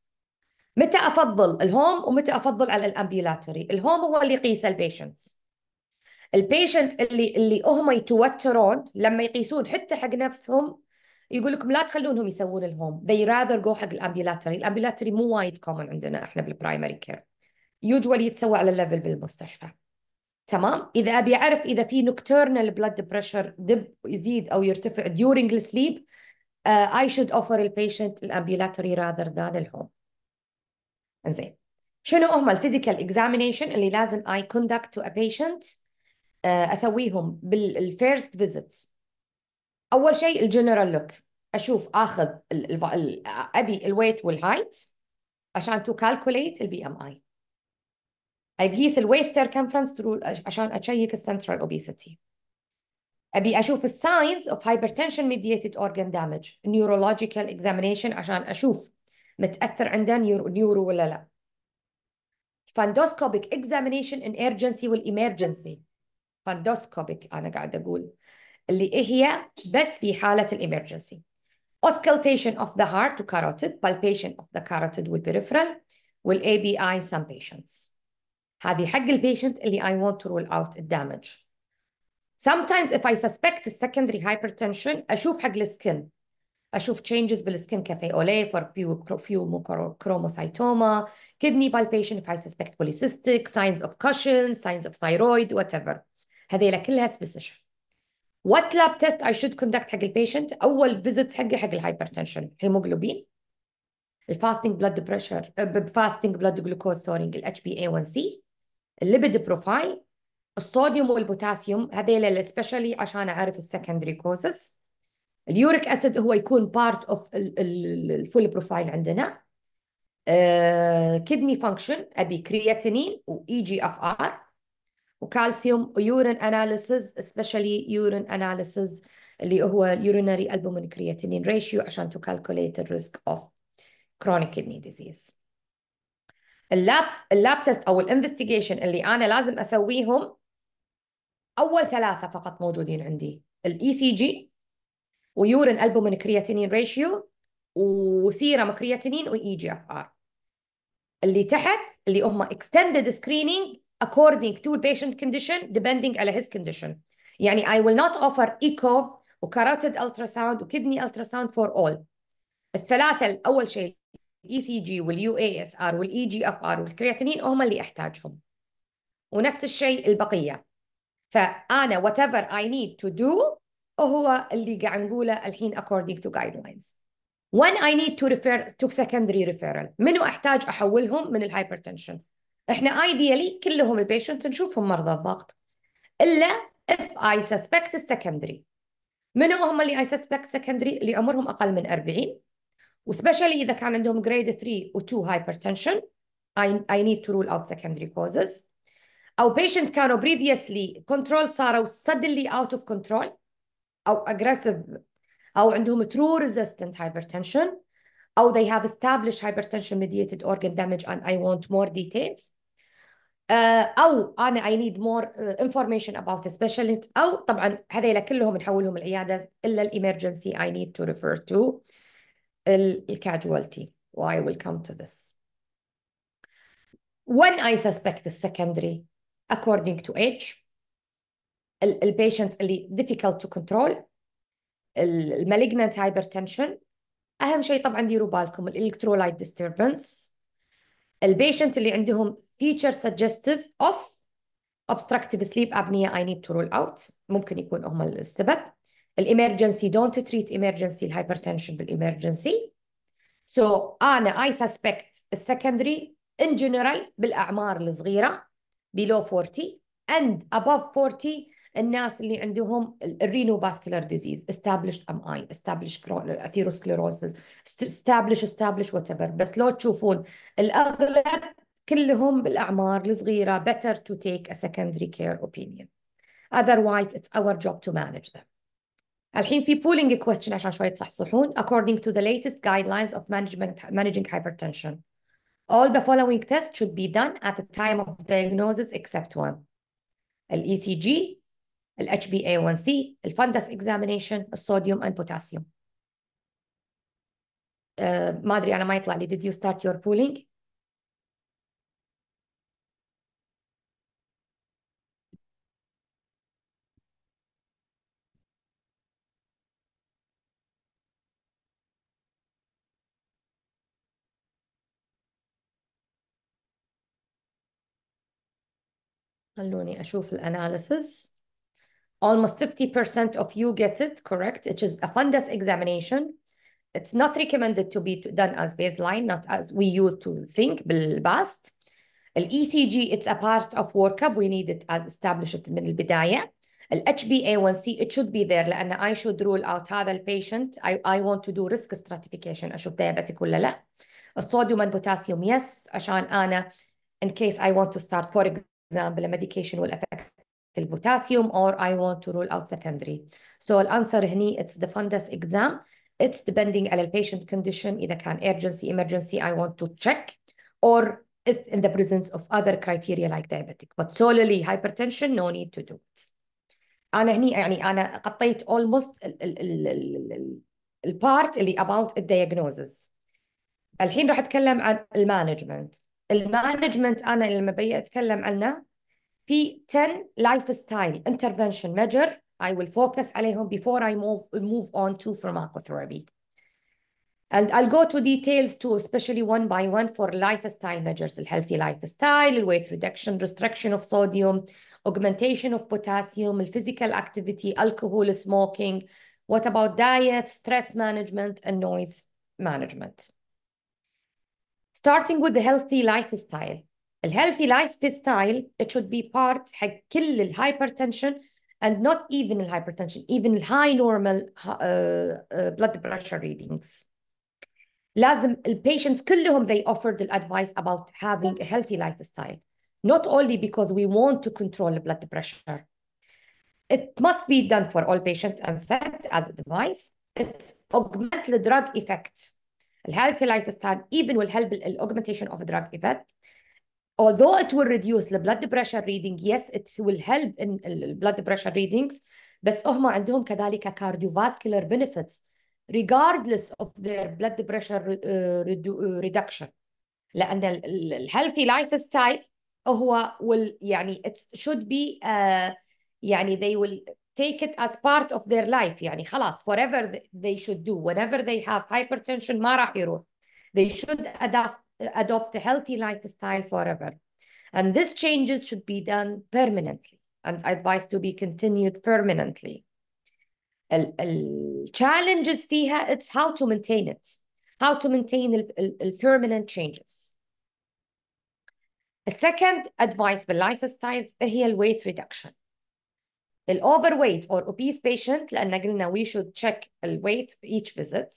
متى أفضل الهوم ومتى أفضل على الأمبيلاتوري؟ الهوم هو اللي يقيس البيشنت. البيشنت اللي اللي هم يتوترون لما يقيسون حتى حق نفسهم يقول لكم لا تخلونهم يسوون الهوم they rather go حق الامبيلاتري الامبيلاتري مو وايد كومن عندنا احنا بالبرايمري كير يوجوالي يتسوى على الليفل بالمستشفى تمام اذا ابي اعرف اذا في نوكتيرنال بلاد بريشر دب يزيد او يرتفع during السليب آه، uh, I should offer البيشنت الامبيلاتري rather than الهوم انزين شنو هم الفيزيكال اكزامينيشن اللي لازم اي كوندكت تو ا بيشنت اسويهم بالفيرست فيزيت اول شيء الجنرال لوك اشوف اخذ ابي الويت والهايت عشان تو كالكوليت البي ام اي اقيس الويست سيركمفرنس عشان اشيك السنترال اوبيستي ابي اشوف الساينز اوف هايبرتنشن ميديتد اورجان دامج نيورولوجيكال اكزامينشن عشان اشوف متاثر عنده نيورو ولا لا فاندوسكوبيك اكزامينشن ان ايرجنسي والامرجنسي فاندوسكوبيك انا قاعد اقول اللي هي بس في حاله الامرجنسي Auscultation of the heart to carotid, palpation of the carotid with peripheral, will ABI some patients. هذه حق البيشنت اللي I want to rule out damage. Sometimes if I suspect secondary hypertension أشوف حق السكن أشوف changes بالسكن كافيولي for few chromocytoma, kidney palpation if I suspect polycystic, signs of Cushing, signs of thyroid, whatever. هذيلا كلها suspicion. وات لاب تيست اي شود كوندكت حق البيشنت اول فيزيت حقي حق الهايبرتنشن هيموجلوبين الفاستنج بلاد بريشر فاستنج بلاد جلوكوز سوري الاتش بي اي 1 سي الليبيد بروفايل الصوديوم والبوتاسيوم هذيل سبيشالي عشان اعرف السكندري كوزز اليوريك اسيد هو يكون بارت اوف الفول بروفايل عندنا كدني أه، فانكشن ابي كرياتينين واي جي اف ار وكالسيوم ويورين اناليسز سبيشالي يورين اناليسز اللي هو urinary البومين كرياتينين ريشيو عشان تو كالكوليت الريسك اوف كرونيك chronic ديزيز اللاب اللاب تيست او الانفستيجيشن اللي انا لازم اسويهم اول ثلاثه فقط موجودين عندي الاي سي e جي ويورين البومين كرياتينين ريشيو وسيرم كرياتينين واي جي اف ار اللي تحت اللي هم اكستندد سكرينينج according to patient condition depending على his condition يعني I will not offer echo و carotid ultrasound و kidney ultrasound for all الثلاثة الأول شيء الاي سي جي واليو اي اس ار والاي جي اف ار والكرياتينين هم اللي احتاجهم ونفس الشيء البقية فأنا whatever I need to do هو اللي قاعد نقوله الحين according to guidelines when I need to refer to secondary referral منو أحتاج أحولهم من الهايبرتنشن احنا ايديالي كلهم البيشنت نشوفهم مرضى الضغط الا اف اي سسبكت السكندري منو هم اللي اي سسبكت secondary اللي عمرهم اقل من 40 وسبشلي اذا كان عندهم جريد 3 و2 hypertension اي نيد تو رول اوت سكندري كوزز او patient كانوا previously controlled صاروا suddenly out of control او aggressive او عندهم true resistant hypertension او they have established hypertension mediated organ damage and I want more details او انا اي نيد مور انفورميشن اباوت سبيشالست او طبعا هذيلا كلهم نحولهم العياده الا الامرجنسي اي نيد تو ريفير تو الكاجوالتي why will come to this when i suspect the secondary according to age البيشنتس اللي difficult to control المalignant hypertension اهم شيء طبعا ديروا بالكم الالكترولايت disturbance البيشنت اللي عندهم فيتشر سجستيف اوف obstructive sleep ابنيه I need to rule out ممكن يكون هم السبب الامرجنسي don't treat emergency الهايبرتنشن بالامرجنسي so انا I suspect السكندري in general بالاعمار الصغيره below 40 and above 40 الناس اللي عندهم الرينو باسكولار ديزيز استابلش ام اي استابلش اثيروسكليروسيس استابلش استابلش وات بس لو تشوفون الاغلب كلهم بالاعمار الصغيره better to take a secondary care opinion otherwise it's our job to manage them الحين في pooling question عشان شوي تصحصحون according to the latest guidelines of management managing hypertension all the following tests should be done at the time of diagnosis except one الإي سي جي ال HbA1c الفندس examination الصوديوم and potassium uh, ما ادري انا ما يطلع لي did you start your pooling خلوني اشوف الاناليسس almost 50% of you get it correct, It is a fundus examination. It's not recommended to be done as baseline, not as we used to think, the ECG, it's a part of workup. We need it as established the beginning. The HbA1c, it should be there And I should rule out هذا patient, I, I want to do risk stratification I أشوف diabetic ولا sodium and potassium, yes عشان أنا in case I want to start for example a medication will affect البوتاسيوم or I want to rule out secondary. So the answer هني it's the fundus exam. It's depending على patient condition إذا كان urgency, emergency, I want to check or if in the presence of other criteria like diabetic. But solely hypertension, no need to do it. أنا هني يعني أنا قطيت almost البارت اللي about diagnosis. الحين راح أتكلم عن المانجمنت. المانجمنت أنا لما بي أتكلم عنه في 10 lifestyle intervention measure I will focus عليهم before I move, move on to pharmacotherapy. And I'll go to details too, especially one by one for lifestyle measures, healthy lifestyle, weight reduction, restriction of sodium, augmentation of potassium, physical activity, alcohol, smoking. What about diet, stress management, and noise management? Starting with the healthy lifestyle. الهيلثي لايف ستايل it should be part حق كل الهايبرتنشن and not even hypertension, even high normal uh, uh, blood pressure readings لازم البيشنت كلهم they offered the advice about having a healthy lifestyle not only because we want to control the blood pressure it must be done for all patients and said as advice it augment the drug effect الهيلثي لايف ستايل even will help the augmentation of drug effect although it will reduce the blood pressure reading yes it will help in blood pressure readings بس هم عندهم كذلك cardiovascular benefits regardless of their blood pressure uh, uh, reduction لأن ال healthy lifestyle هو will يعني it should be uh, يعني they will take it as part of their life يعني خلاص forever they should do whenever they have hypertension ما راح يروح they should adapt adopt a healthy lifestyle forever. And these changes should be done permanently and advised to be continued permanently. challenges فيها it's how to maintain it how to maintain permanent changes A second advice باللايف weight reduction. The overweight or obese patient لان قلنا we should check weight each visit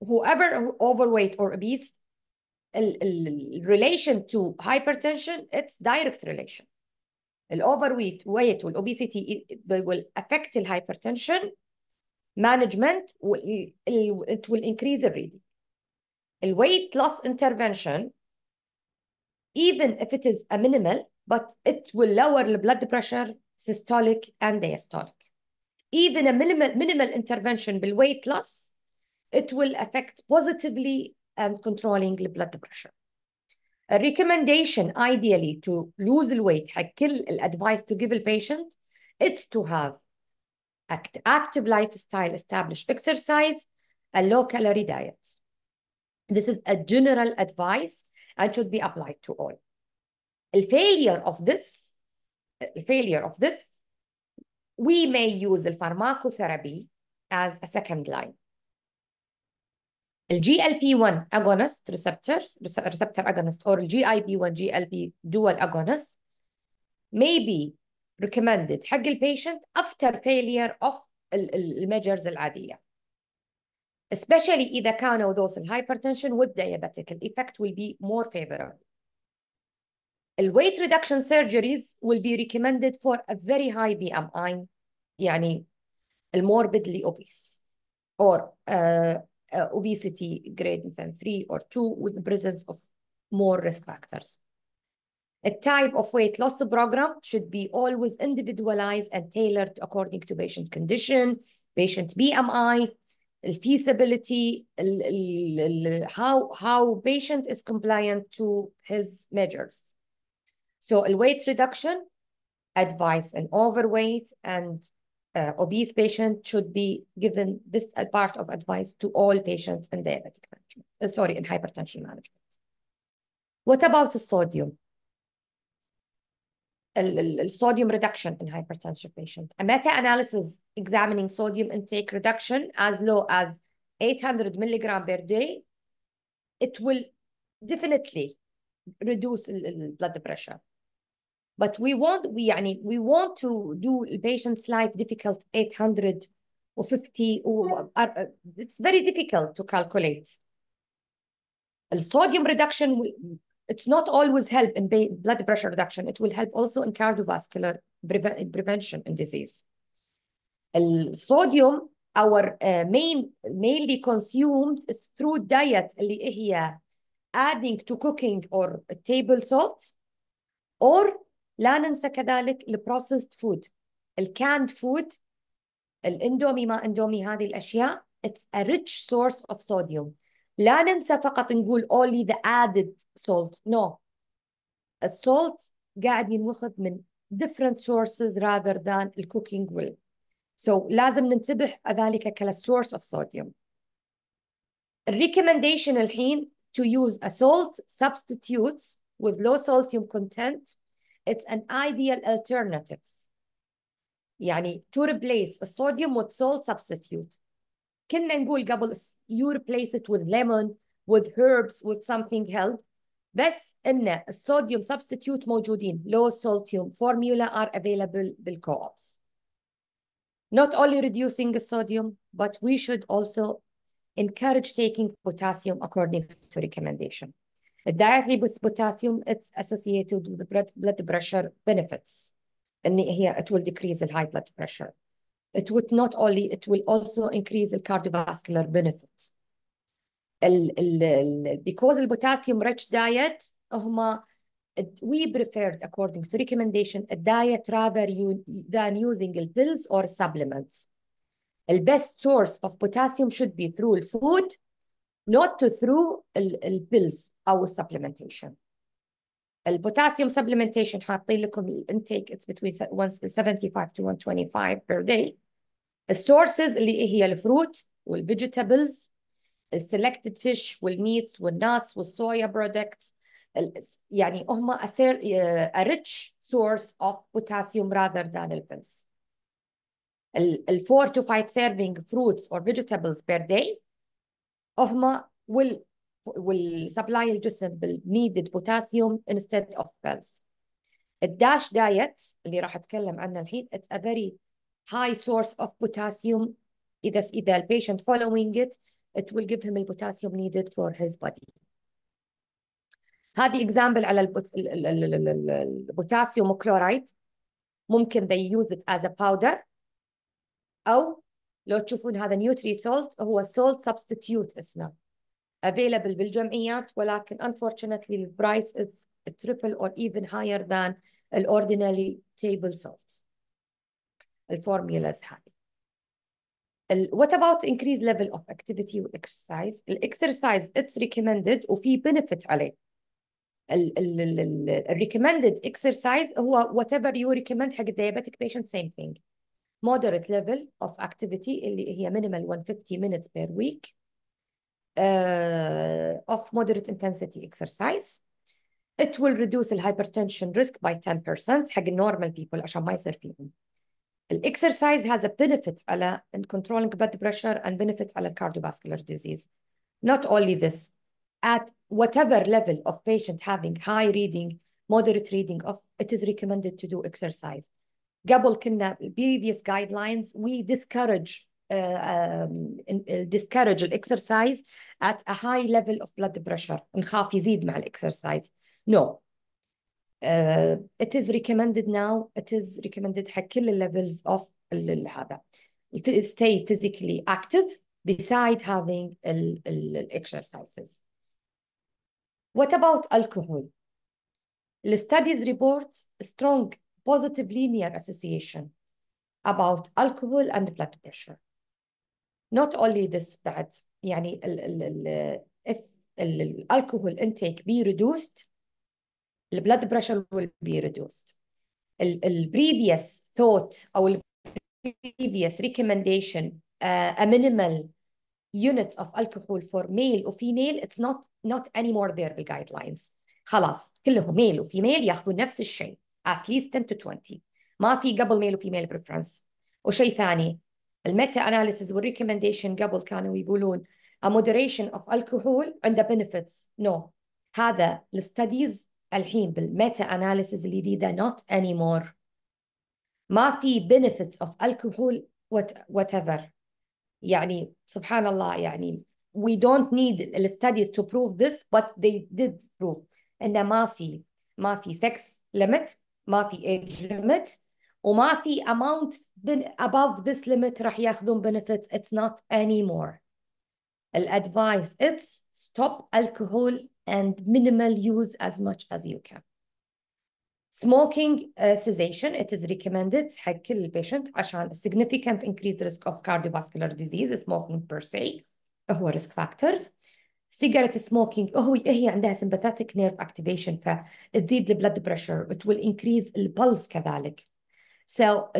whoever overweight or obese relation to hypertension, it's direct relation. Overweight weight obesity they will affect the hypertension management will, it will increase The Weight loss intervention, even if it is a minimal, but it will lower the blood pressure, systolic and diastolic. Even a minimal, minimal intervention with weight loss, it will affect positively and controlling blood pressure. A recommendation ideally to lose weight حكل advice to give the patient it's to have act active lifestyle, established exercise, a low calorie diet. This is a general advice and should be applied to all. A failure of this, failure of this, we may use the pharmacotherapy as a second line. GLP-1 agonist receptors, receptor agonist, or GIP-1, GLP dual agonist may be recommended حق patient after failure of measures العادية. Especially إذا كانوا those diabetic, the effect will be more favorable. weight reduction surgeries will be recommended for a very high BMI يعني morbidly obese or uh, uh, obesity grade than 3 or 2 with the presence of more risk factors. A type of weight loss program should be always individualized and tailored according to patient condition, patient BMI, feasibility, how, how patient is compliant to his measures. So weight reduction, advice and overweight, and uh, obese patient should be given this part of advice to all patients in diabetic management, uh, sorry, in hypertension management. What about the sodium? sodium reduction in hypertension patient. A meta-analysis examining sodium intake reduction as low as 800 milligram per day, it will definitely reduce blood pressure but we want we يعني we want to do a patient's life difficult 800 or 50 or uh, uh, it's very difficult to calculate the sodium reduction it's not always help in blood pressure reduction it will help also in cardiovascular prevention and disease the sodium our uh, main mainly consumed is through diet adding to cooking or table salt or لا ننسى كذلك البروسيسد فود الكاند فود الاندومي ما اندومي هذه الاشياء it's a rich source of sodium لا ننسى فقط نقول only the added salt no السولت قاعد ينوخذ من different sources rather than الكوكينج ويل so لازم ننتبه ذلك source of sodium الريكومنديشن الحين to use a salt substitutes with low sodium content It's an ideal alternative, يعني to replace a sodium with salt substitute. كنا نقول قبل you replace it with lemon, with herbs, with something else. بس إن الصوديوم substitute موجودين low sodium formula are available بالكوبس. Not only reducing the sodium, but we should also encourage taking potassium according to recommendation directly with potassium, it's associated with blood pressure benefits. And here it will decrease the high blood pressure. It would not only, it will also increase the cardiovascular benefit. because the potassium rich diet, we preferred according to recommendation a diet rather you, than using pills or supplements. The best source of potassium should be through food not through the pills or supplementation. The potassium supplementation, I'll intake, it's between 175 to 125 per day. The sources, the fruit, the vegetables, selected fish, the meats, the nuts, the soya products, يعني هما a rich source of potassium rather than the pills. The four to five serving fruits or vegetables per day, Ahma will will supply الجسم needed potassium instead of pills. الداش دايت اللي راح اتكلم عنه الحين it's a very high source of potassium إذا إذا patient following it it will give him the potassium needed for his body. هذه example على البوتاسيوم كلورايد ممكن they use it as a powder أو لو تشوفون هذا نيوتري سولت هو سولت سبستيتيوت اسمه available بالجمعيات ولكن unfortunately the price is triple or even higher than the ordinary table salt الفورميولاز هذه What about increased level of activity و exercise exercise it's recommended وفي benefit عليه ال recommended exercise هو whatever you recommend حق diabetic patient same thing moderate level of activity اللي هي minimal 150 minutes per week uh, of moderate intensity exercise it will reduce hypertension risk by 10% حق normal people عشان ما يصير فيهم exercise has a benefit على in controlling blood pressure and benefits على cardiovascular disease not only this at whatever level of patient having high reading moderate reading of it is recommended to do exercise قبل كنا previous guidelines we discourage uh, um, uh discourage at a high level of blood pressure نخاف يزيد مع الاكسرسايز no uh, it is recommended now it is recommended حق كل levels of هذا stay physically active beside having exercises what about alcohol the studies report strong positive linear association about alcohol and blood pressure. Not only this but يعني ال ال ال if ال alcohol intake be reduced the blood pressure will be reduced. ال ال previous thought أو ال previous recommendation uh, a minimal unit of alcohol for male or female it's not not anymore there guidelines خلاص كلهم male female ياخذوا نفس الشيء. at least 10 to 20 ما في قبل ميل وفيميل بريفرنس وشيء ثاني الميتا اناليسز والريكومنديشن قبل كانوا يقولون a moderation of alcohol عنده benefits no هذا الستاديز الحين بالميتا اناليسز الجديده not anymore ما في benefits of alcohol whatever يعني سبحان الله يعني we don't need the studies to prove this but they did prove ان ما في ما في sex limit ما في limit, ليميت وما في amount above this limit راح ياخذون benefits it's not anymore الادفايس it's stop alcohol and minimal use as much as you can Smoking uh, cessation, it is recommended حق كل patient عشان significant increased risk of cardiovascular disease, smoking per se, هو risk factors cigarette smoking oh هي عندها sympathetic nerve activation فتزيد the blood pressure it will increase the pulse كذلك so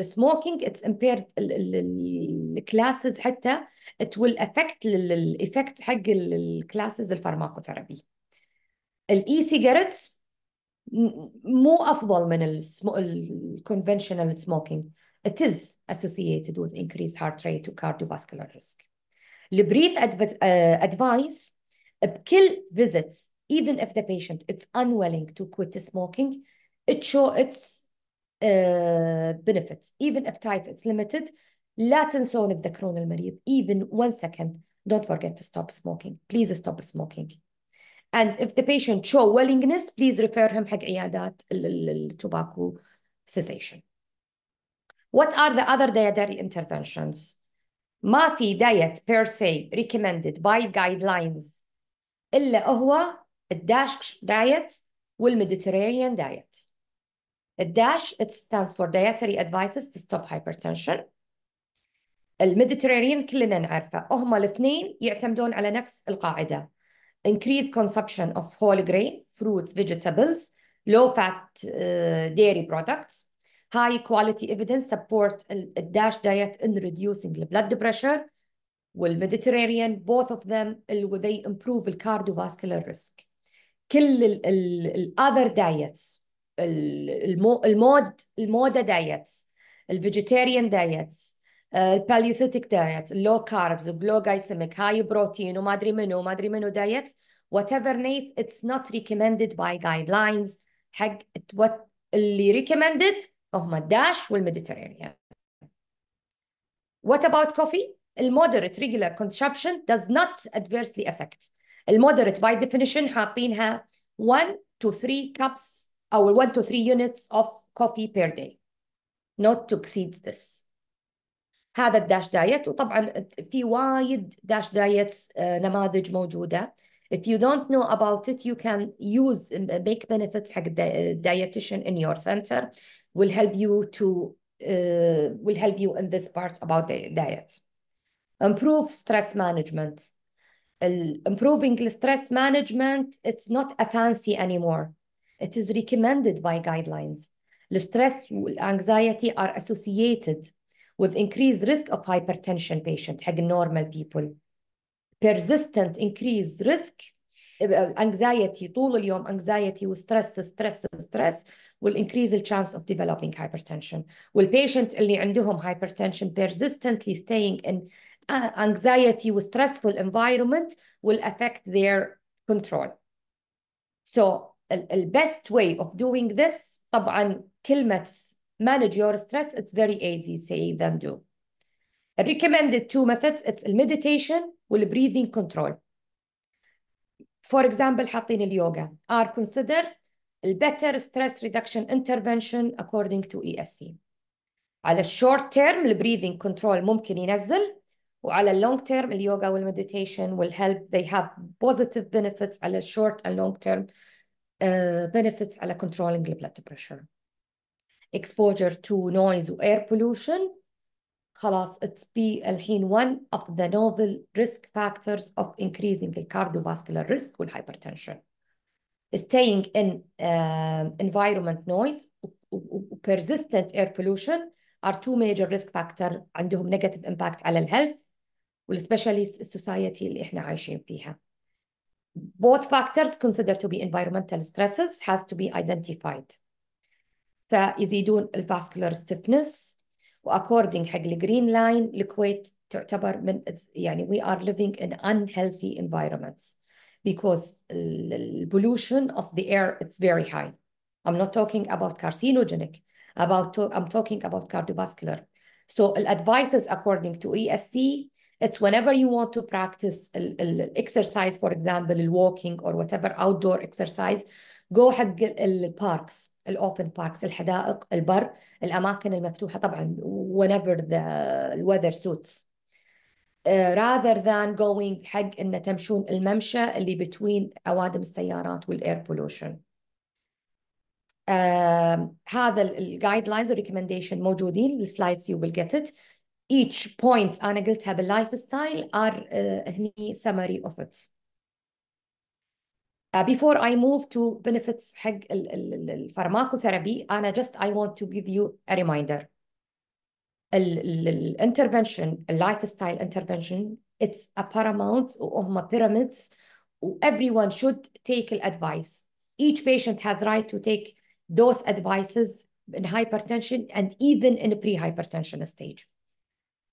the smoking it's impaired the classes حتى it will affect the effect حق الكلاسز الفارماكوثيرابي الاي سيجارتس مو افضل من الكونفشنال سموكينج it is associated with increased heart rate to cardiovascular risk البريث uh, advice بكل uh, visit even if the patient is unwilling to quit smoking it show its uh, benefits even if type is limited لا تنسون تذكرون المريض even one second don't forget to stop smoking please stop smoking and if the patient show willingness please refer him حق عيادات التوباكو cessation what are the other dietary interventions ما في دايت بير سي ريكومندد باي جايد لاينز الا هو الداش دايت والميديتيريان دايت الداش ات stands فور دايتري advices to stop hypertension الميديتيريان كلنا نعرفه هما الاثنين يعتمدون على نفس القاعده increase consumption of whole grain fruits vegetables low fat uh, dairy products high quality evidence support dash diet in reducing the blood pressure Mediterranean, both of them they improve the cardiovascular risk كل ال ال other diets المو المود المودا diets vegetarian diets الباليوثيتيك uh, دايت low كاربز low glycemic high protein, وما ادري منو وما ادري منو دايت whatever Nate it's not recommended by guidelines حق what اللي recommended هما الداش والميديترينيان What about coffee? moderate regular consumption does not adversely affect. moderate, by definition حاطينها 1 to 3 cups or 1 to 3 units of coffee per day. Not to exceed this. هذا الداش دايت وطبعا في وايد داش دايت نماذج موجودة. If you don't know about it, you can use make benefits حق dietitian in your center will help you to uh, will help you in this part about the diet. Improve stress management. Improving stress management, it's not a fancy anymore. It is recommended by guidelines. The stress anxiety are associated with increased risk of hypertension patient, like normal people. Persistent increased risk anxiety طول اليوم anxiety وستريس ستريس ستريس will increase the chance of developing hypertension والبيشنت اللي عندهم hypertension persistently staying in anxiety stressful environment will affect their control so the best way of doing this طبعا كلمة manage your stress it's very easy say than do recommended two methods it's meditation والbreathing control for example, حاطين yoga are considered the better stress reduction intervention according to ESC. على الشورت تيرم البريذنج كنترول ممكن ينزل وعلى اللونج yoga and meditation will help they have positive benefits على short and long term uh, benefits على controlling blood pressure exposure to noise or air pollution خلاص it's be الحين one of the novel risk factors of increasing the cardiovascular risk والhypertension staying in uh, environment noise persistent air pollution are two major risk factors عندهم negative impact على الهيلث والسبيشالي society اللي احنا عايشين فيها both factors considered to be environmental stresses has to be identified فيزيدون الفاسكولار stiffness واكوردنج حق الجرين لاين الكويت تعتبر من يعني we are living in unhealthy environments because the pollution of the air it's very high I'm not talking about carcinogenic about to, I'm talking about cardiovascular so the advices according to ESC it's whenever you want to practice exercise for example walking or whatever outdoor exercise go حق parks. الاوبن باركس الحدائق البر الاماكن المفتوحه طبعا whenever the, the weather suits ذان uh, rather than going حق ان تمشون الممشى اللي بتوين عوادم السيارات والاير بولوشن uh, هذا الجايد لاينز الريكومنديشن موجودين السلايدز يو ويل جيت ات each point انا قلتها باللايف ستايل ار هني summary of it Uh, before I move to benefits حق الفارماكوثيرابي I just I want to give you a reminder intervention, lifestyle intervention it's a paramount وهم pyramids everyone should take advice each patient has right to take those advices in hypertension and even in pre-hypertension stage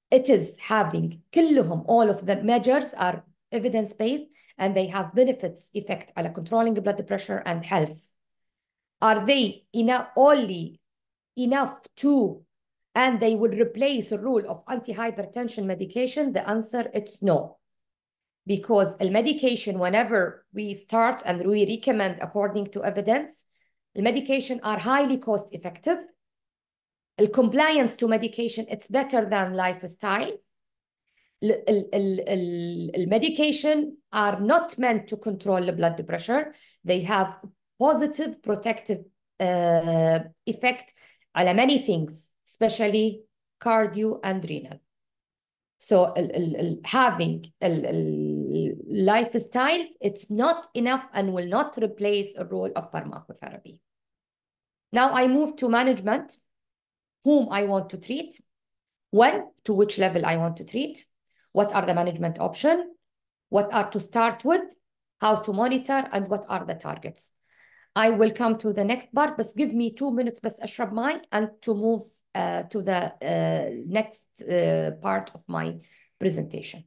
it is having كلهم all of the measures are evidence based and they have benefits effect على controlling blood pressure and health. Are they enough only enough to and they will replace the rule of antihypertension medication? The answer it's no. Because the medication, whenever we start and we recommend according to evidence, the medication are highly cost effective. The compliance to medication, it's better than lifestyle medication are not meant to control the blood pressure. They have positive protective uh, effect on many things, especially cardio and renal. So having a lifestyle, it's not enough and will not replace a role of pharmacotherapy. Now I move to management, whom I want to treat, when, to which level I want to treat, what are the management option? What are to start with? How to monitor and what are the targets? I will come to the next part, but give me two minutes بس أشرب my and to move uh, to the uh, next uh, part of my presentation.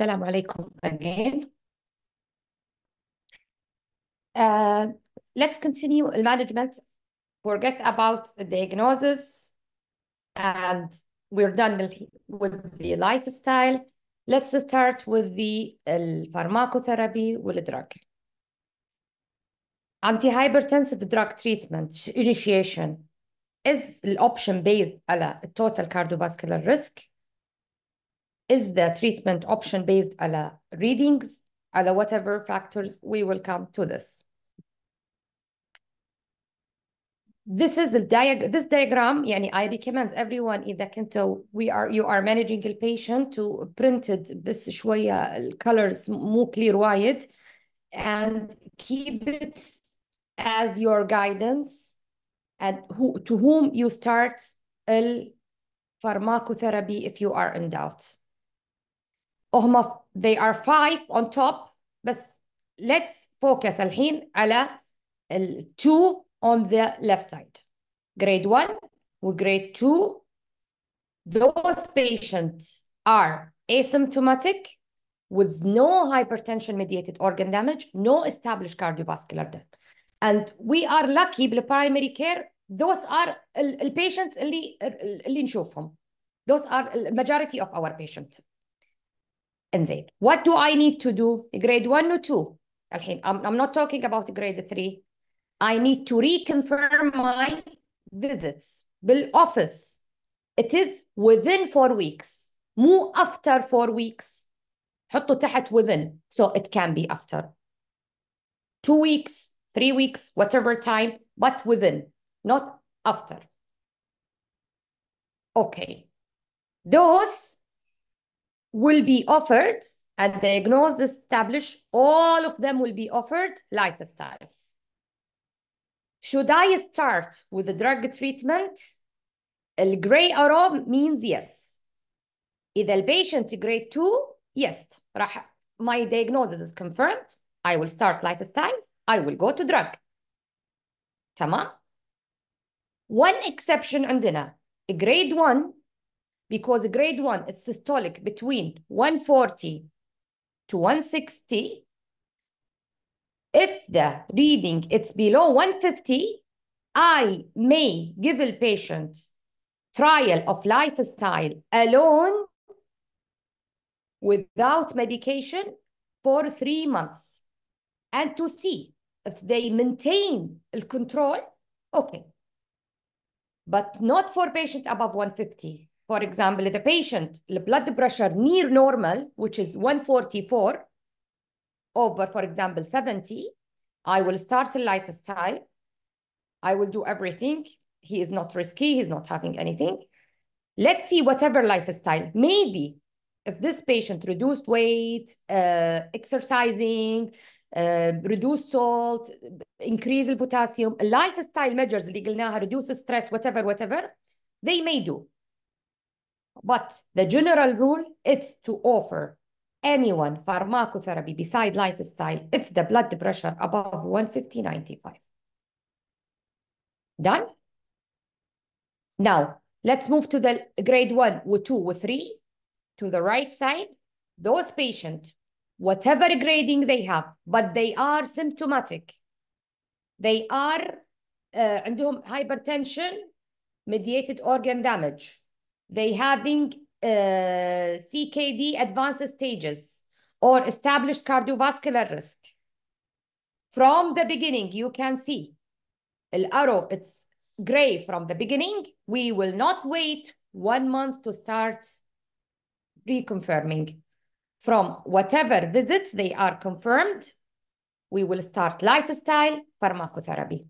Assalamu alaikum again. Uh, let's continue management. Forget about the diagnosis and we're done with the lifestyle. Let's start with the uh, pharmacotherapy with drug. Antihypertensive drug treatment initiation is an option based على total cardiovascular risk is the treatment option based on readings on whatever factors we will come to this this is a diag this diagram يعني I recommend everyone in the كنتوا we are you are managing the patient to printed بس شوية colors more clear white, and keep it as your guidance and who to whom you start ال pharmacotherapy if you are in doubt هم they are five on top بس let's focus الحين على two on the left side grade 1 with grade 2 those patients are asymptomatic with no hypertension mediated organ damage no established cardiovascular death and we are lucky primary care those are the patients اللي اللي نشوفهم those are majority of our patients انزين what do I need to do grade 1 or 2 الحين I'm, I'm not talking about grade 3 I need to reconfirm my visits بالoffice it is within 4 weeks مو after 4 weeks حطوا تحت within so it can be after 2 weeks 3 weeks whatever time but within not after okay those will be offered at diagnosis established. all of them will be offered lifestyle should i start with the drug treatment gray arrow means yes the patient grade 2 yes my diagnosis is confirmed i will start lifestyle i will go to drug Tama. one exception عندنا grade 1 because grade 1 is systolic between 140 to 160. If the reading it's below 150, I may give a patient trial of lifestyle alone without medication for three months and to see if they maintain the control, okay. But not for patient above 150 for example, if the patient, the blood pressure near normal, which is 144 over, for example, 70, I will start a lifestyle. I will do everything. He is not risky. He's not having anything. Let's see whatever lifestyle. Maybe if this patient reduced weight, uh, exercising, uh, um, reduce salt, increase the potassium, lifestyle measures, legal now, reduce stress, whatever, whatever, they may do. But the general rule is to offer anyone pharmacotherapy beside lifestyle if the blood pressure above 150 95. Done? Now, let's move to the grade 1, with 2, with 3, to the right side. Those patients, whatever grading they have, but they are symptomatic. They are uh, عندهم hypertension, mediated organ damage they having uh, CKD advanced stages or established cardiovascular risk. From the beginning, you can see the arrow, it's gray from the beginning. We will not wait one month to start reconfirming. From whatever visits they are confirmed, we will start lifestyle pharmacotherapy.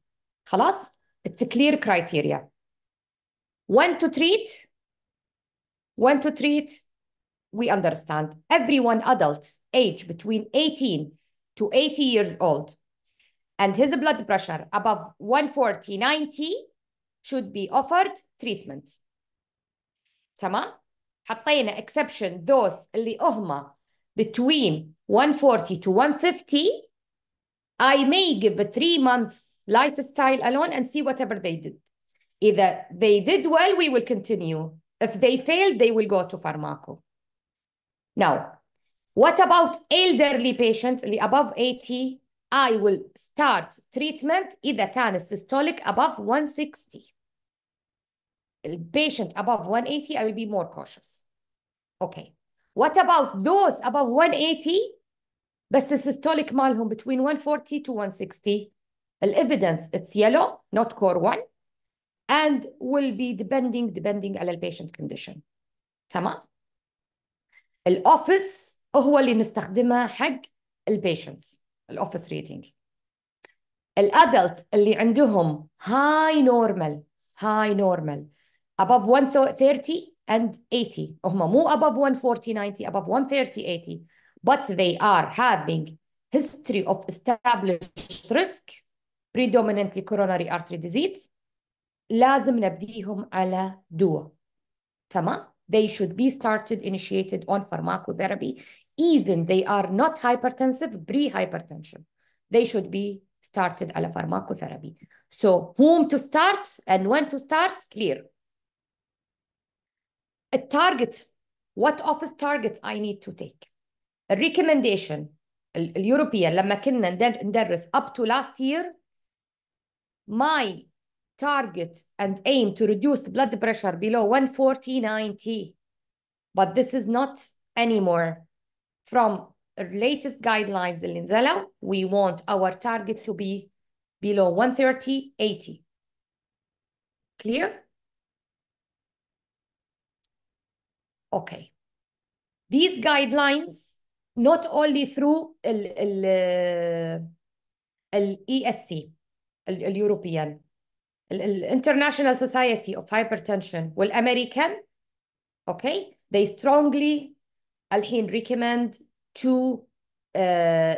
خلاص? It's a clear criteria. When to treat, when to treat, we understand. Everyone adult age between 18 to 80 years old and his blood pressure above 140 90 should be offered treatment. Tama? حطينا exception those اللي هم between 140 to 150 I may give a three months lifestyle alone and see whatever they did. Either they did well, we will continue. If they fail, they will go to pharmaco. Now, what about elderly patients above 80? I will start treatment إذا كان systolic above 160. The patient above 180, I will be more cautious. Okay. What about those above 180 the systolic malhum between 140 to 160 evidence it's yellow, not core 1 and will be depending depending على البيشنت كونديشن تمام الاوفيس هو اللي نستخدمه حق البيشنتس الاوفيس ريتنج الادلت اللي عندهم هاي نورمال هاي نورمال above 130 and 80 هم مو above 140 90 above 130 80 but they are having history of established risk predominantly coronary artery disease لازم نبديهم على دواء تمام they should be started initiated on pharmacotherapy even they are not hypertensive pre-hypertension they should be started على pharmacotherapy so whom to start and when to start clear a target what office targets I need to take a recommendation اليوروبية لما كنا ندرس up to last year my target and aim to reduce blood pressure below 140 90 but this is not anymore from latest guidelines in نزلوا we want our target to be below 130 80 clear okay these guidelines not only through the ESC the European الانترناشونال سوسايتي اوف هايبرتنشن والامريكان اوكي they strongly الحين recommend to uh,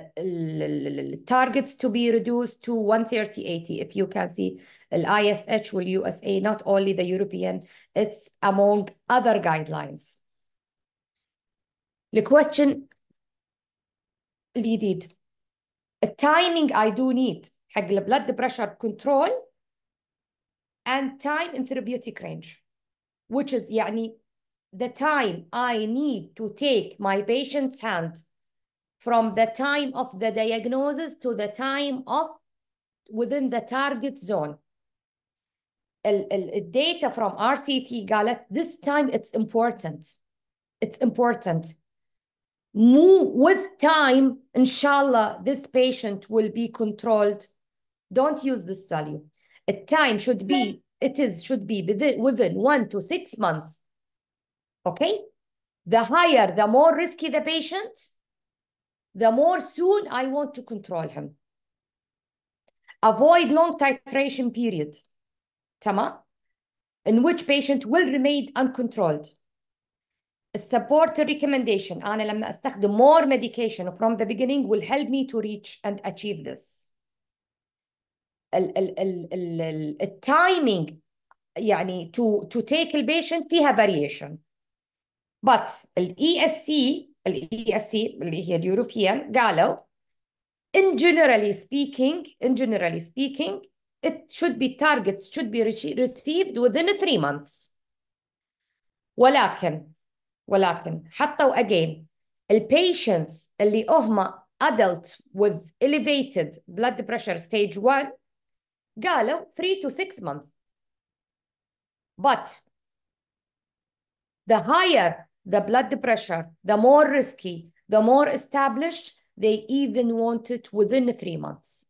targets to be reduced to 130-80. If you can see the ISH will USA, not only the European, it's among other guidelines. The question اللي a timing I do need حق blood pressure control and time in therapeutic range, which is يعني the time I need to take my patient's hand from the time of the diagnosis to the time of within the target zone. Data from RCT Galat. this time it's important. It's important. Move with time, inshallah, this patient will be controlled. Don't use this value time should be, it is, should be within one to six months. Okay? The higher, the more risky the patient, the more soon I want to control him. Avoid long titration period. Tama? In which patient will remain uncontrolled. support recommendation أنا لما more medication from the beginning will help me to reach and achieve this التايمينج يعني to to take patient فيها variation but the ESC the ESC اللي هي اليوروبيان قالوا in generally speaking in generally speaking it should be target should be received within three months ولكن ولكن حطوا again patients اللي هم adults with elevated blood pressure stage 1 قالوا 3 to 6 months. But the higher the blood pressure, the more risky, the more established, they even want it within three months.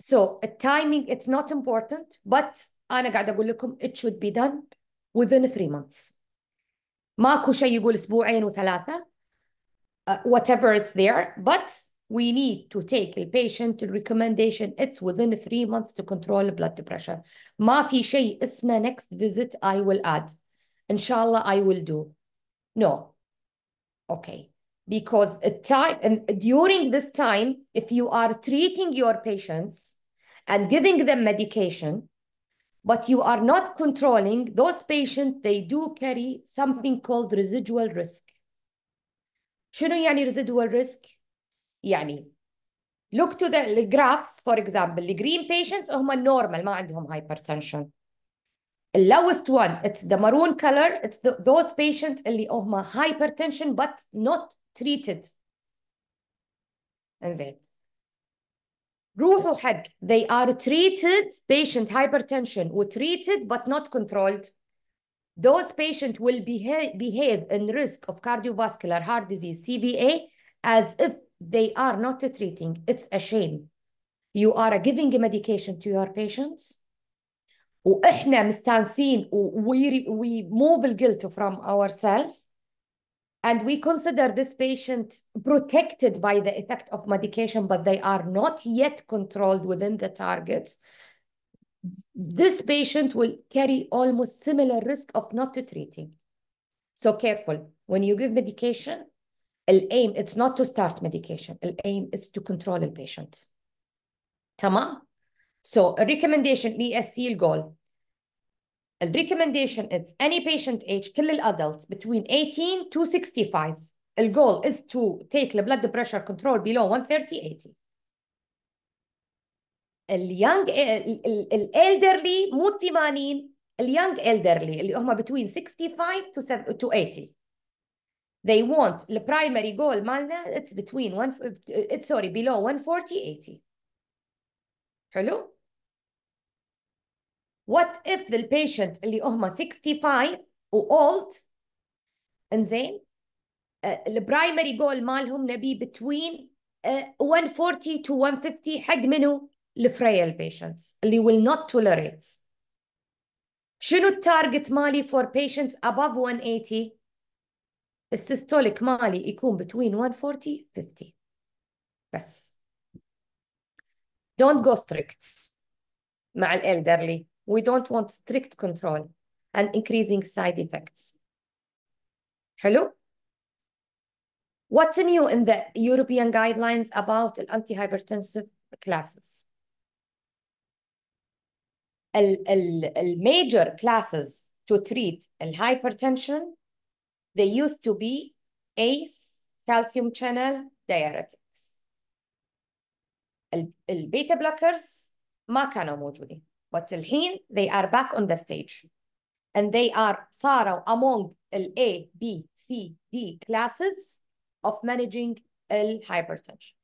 So a timing, it's not important, but أنا قاعدة أقول لكم it should be done within three months. ماكو شيء يقول أسبوعين وثلاثة. Uh, whatever it's there, but we need to take البيشنت recommendation it's within 3 months to control blood pressure ما في شيء اسمه next visit I will add Inshallah, I will do no okay because time during this time if you are treating your patients and giving them medication but you are not controlling those patients they do carry something called residual risk شنو يعني residual risk يعني look to the graphs for example the green patients هم normal ما عندهم hypertension the lowest one it's the maroon color it's the, those patients اللي هم hypertension but not treated انزين روحوا حق they are treated patient hypertension و treated but not controlled those patients will behave, behave in risk of cardiovascular heart disease CVA as if they are not treating, it's a shame. You are giving medication to your patients واحنا مستانسين we, we move the guilt from ourselves and we consider this patient protected by the effect of medication but they are not yet controlled within the targets this patient will carry almost similar risk of not treating so careful when you give medication aim it's not to start medication aim is to control the patient. Tama? so a recommendation goal. الجول recommendation is any patient age كل adults between 18 to 65 The goal is to take the blood pressure control below 130 80 اليانج الالدرلي مو 80 young elderly اللي هم between 65 to 80 they want the primary goal مالنا it's between one uh, it's sorry below 140 80. حلو؟ What if the patient اللي هم 65 و old انزين uh, primary goal مالهم نبي between uh, 140 to 150 حق منو؟ frail patients اللي will not tolerate. شنو التارجت مالي for patients above 180؟ السيستوليك مالي يكون between 140 50 بس don't go strict مع الالدرلي we don't want strict control and increasing side effects حلو what's new in the European guidelines about antihypertensive classes ال ال major classes to treat hypertension. They used to be ACE calcium channel diuretics. beta blockers ما كانوا موجودين but الحين they are back on the stage and they are صاروا among ال A, B, C, D classes of managing hypertension.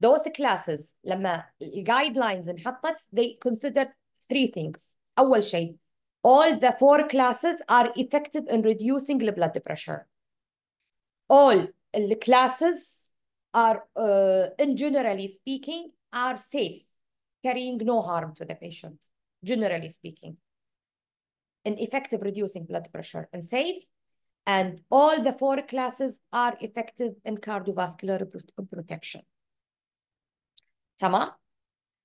Those classes لما and لاينز انحطت they considered three things. أول شيء all the four classes are effective in reducing the blood pressure. All the classes are, uh, in generally speaking, are safe, carrying no harm to the patient, generally speaking. In effective reducing blood pressure and safe, and all the four classes are effective in cardiovascular protection. Tama,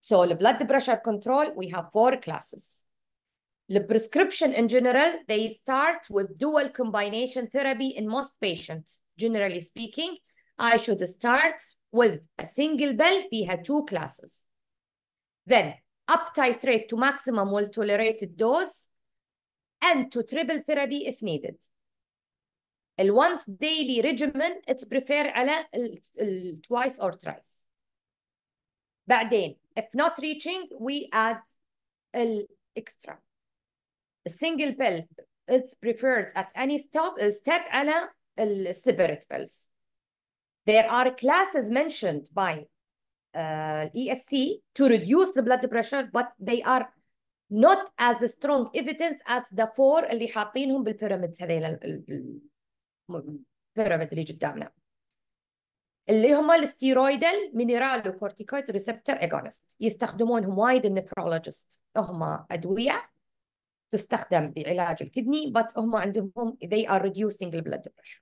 So the blood pressure control, we have four classes. The prescription in general, they start with dual combination therapy in most patients. Generally speaking, I should start with a single pill فيها two classes. Then up titrate to maximum well tolerated dose and to triple therapy if needed. الوانس ديلي ريجيمن اتس بريفير على twice or thrice. بعدين if not reaching we add extra single pill it's preferred at any stop uh, step على separate pills there are classes mentioned by uh, ESC to reduce the blood pressure but they are not as strong evidence as the four اللي حاطينهم بالبيراميد هذيل البيراميد اللي قدامنا اللي هما الستيرويدال مينيرال وكورتيكويد ريسبتر اجونست يستخدمونهم وايد النفرولوجيست هما ادويه تستخدم لعلاج الكدني بس هم عندهم they are reducing the blood pressure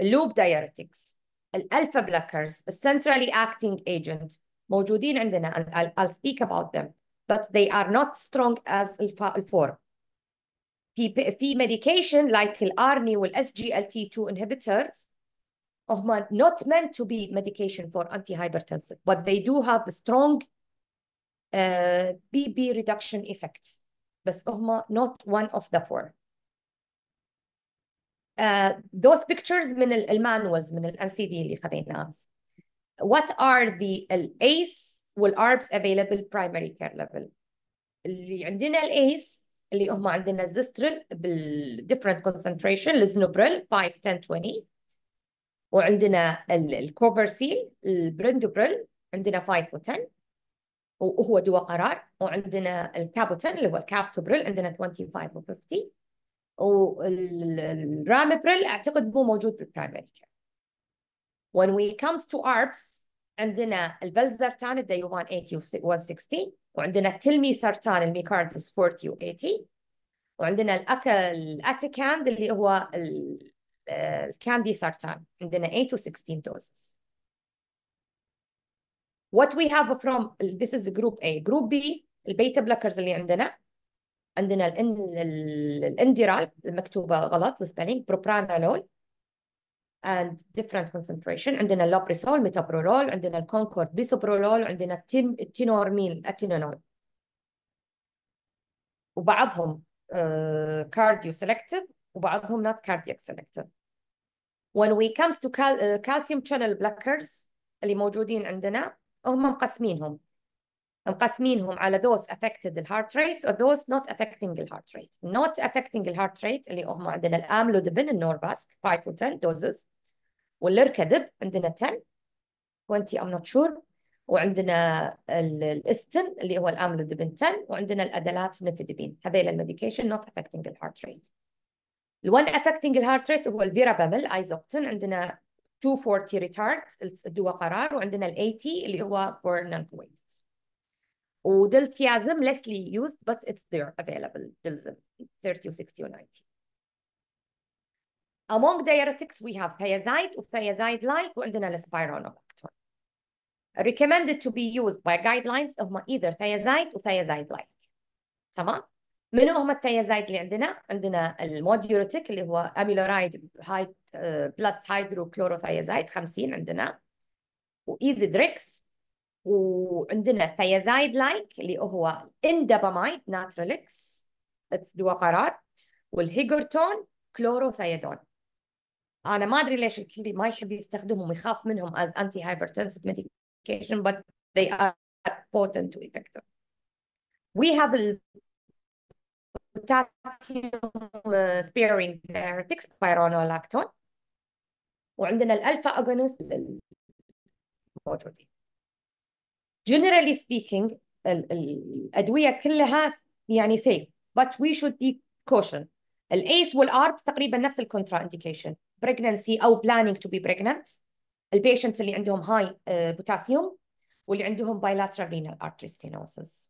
اللوب دايرتكس الالفا بلاكرز السنترالي acting agent موجودين عندنا and I'll, I'll speak about them but they are not strong as الفور في في medication like الارني والاس جي 2 inhibitors هم not meant to be medication for antihypertensive but they do have a strong uh, BB reduction effect بس هما not one of the four uh, those pictures من المانوالز من الان NCD اللي خديناها what are the الايس والاربس available primary care level اللي عندنا ACE اللي هما عندنا الزسترل different concentration الزنوبريل 5 10 20 وعندنا الكوفرسيل البرندوبريل عندنا 5 و10 وهو دواء قرار وعندنا الكابوتن اللي هو الكابتوبريل عندنا 25 و 50 والرامبريل اعتقد مو موجود بالبرايمري كير. When we comes to ARPS عندنا البلزرتان الديوفان 80 و 60 وعندنا التلمي التلميسرتان الميكاردس 40 و 80 وعندنا الاكل الاتيكاند اللي هو الكاندي آه، سرطان عندنا 8 و 16 دوزز what we have from this is group A group B البيتا بلاكرز اللي عندنا عندنا الانديرال المكتوبه غلط السبيلينج بروبرانالول and different concentration عندنا اللوبريسول ميتابرولول عندنا الكونكورد بيسوبرولول عندنا التين التينورمين اتينول وبعضهم كارديو uh, سيلكتيف وبعضهم not cardiac selective when we comes to cal uh, calcium channel blockers اللي موجودين عندنا هم مقسمينهم مقسمينهم على those affected الهارت rate or those not affecting الهارت rate not affecting الهارت rate اللي هم عندنا الاملودبين النورباس 5 و 10 doses والليركادب عندنا 10 20 I'm not sure وعندنا الاستن اللي هو الاملودبين 10 وعندنا الادلات نفيدبين هذيل الميديكيشن نوت the الهارت ريت الون the الهارت ريت هو الفيرابامل ايزوبتين عندنا 240 retard. سدوا قرار وعندنا ال 80 اللي هو for non comatose ودلتيازم lessly used but it's there available دلزم 30 و 60 و 90 Among diuretics we have thiazide وthiazide like وعندنا الspironolactone recommended to be used by guidelines of either thiazide thiazide like تمام منو هم التيازايد اللي عندنا؟ عندنا الموديوريتيك اللي هو اميلورايد هاي بلس هيدروكلوروثيازايد 50 عندنا وايزي دريكس وعندنا ثيازايد لايك اللي هو اندابامايد اتس دو قرار والهيجرتون كلوروثيادون انا ما ادري ليش الكل ما يحب يستخدمهم ويخاف منهم از انتي hypertensive ميديكيشن بس they are potent to effective we have وبوتاسيوم سبيرينج ثيرابيتكس بايرونولاكتون وعندنا الالفا اغونست موجودين جنرالي سبيكينج الادويه كلها يعني سيف بت وي شود بي كوشن الايس والارب تقريبا نفس الكونترا انديكيشن pregnancy او planning to be pregnant البيشنتس اللي عندهم هاي بوتاسيوم uh, واللي عندهم bilateral renal artery stenosis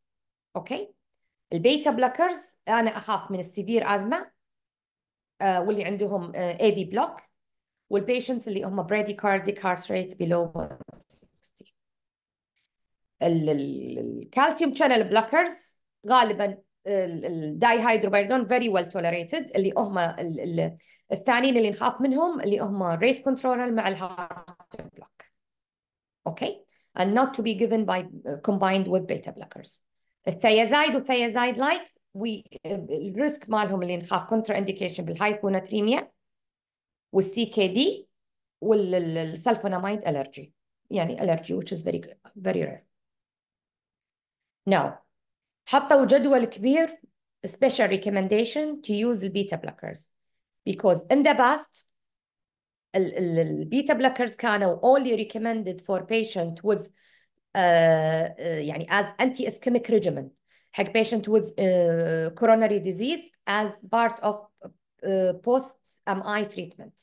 اوكي okay? البيتا بلوكرز انا اخاف من السيفير ازمه آه واللي عندهم اي في بلوك والبيشنتس اللي هم بريدي كارديك هارت ريت بلو 160 الكالسيوم شانل بلوكرز غالبا الداي هايدروبيردون فيري ويل توليريتد اللي هم الثانيين اللي نخاف منهم اللي هم ريت كنترول مع الهارت بلوك اوكي okay? and not to be given by combined with beta blockers الثيازايد والثيازايد لايت والريسك مالهم اللي نخاف كونترا انديكيشن بالهايبوناتريميا والسي كي دي والسلفونامايد الرجي يعني الرجي which is very good, very rare now حطوا جدول كبير special recommendation to use البيتا blockers because in the past البيتا blockers كانوا only recommended for patient with يعني as anti-ischemic regimen حق patient with coronary disease as part of post-MI treatment.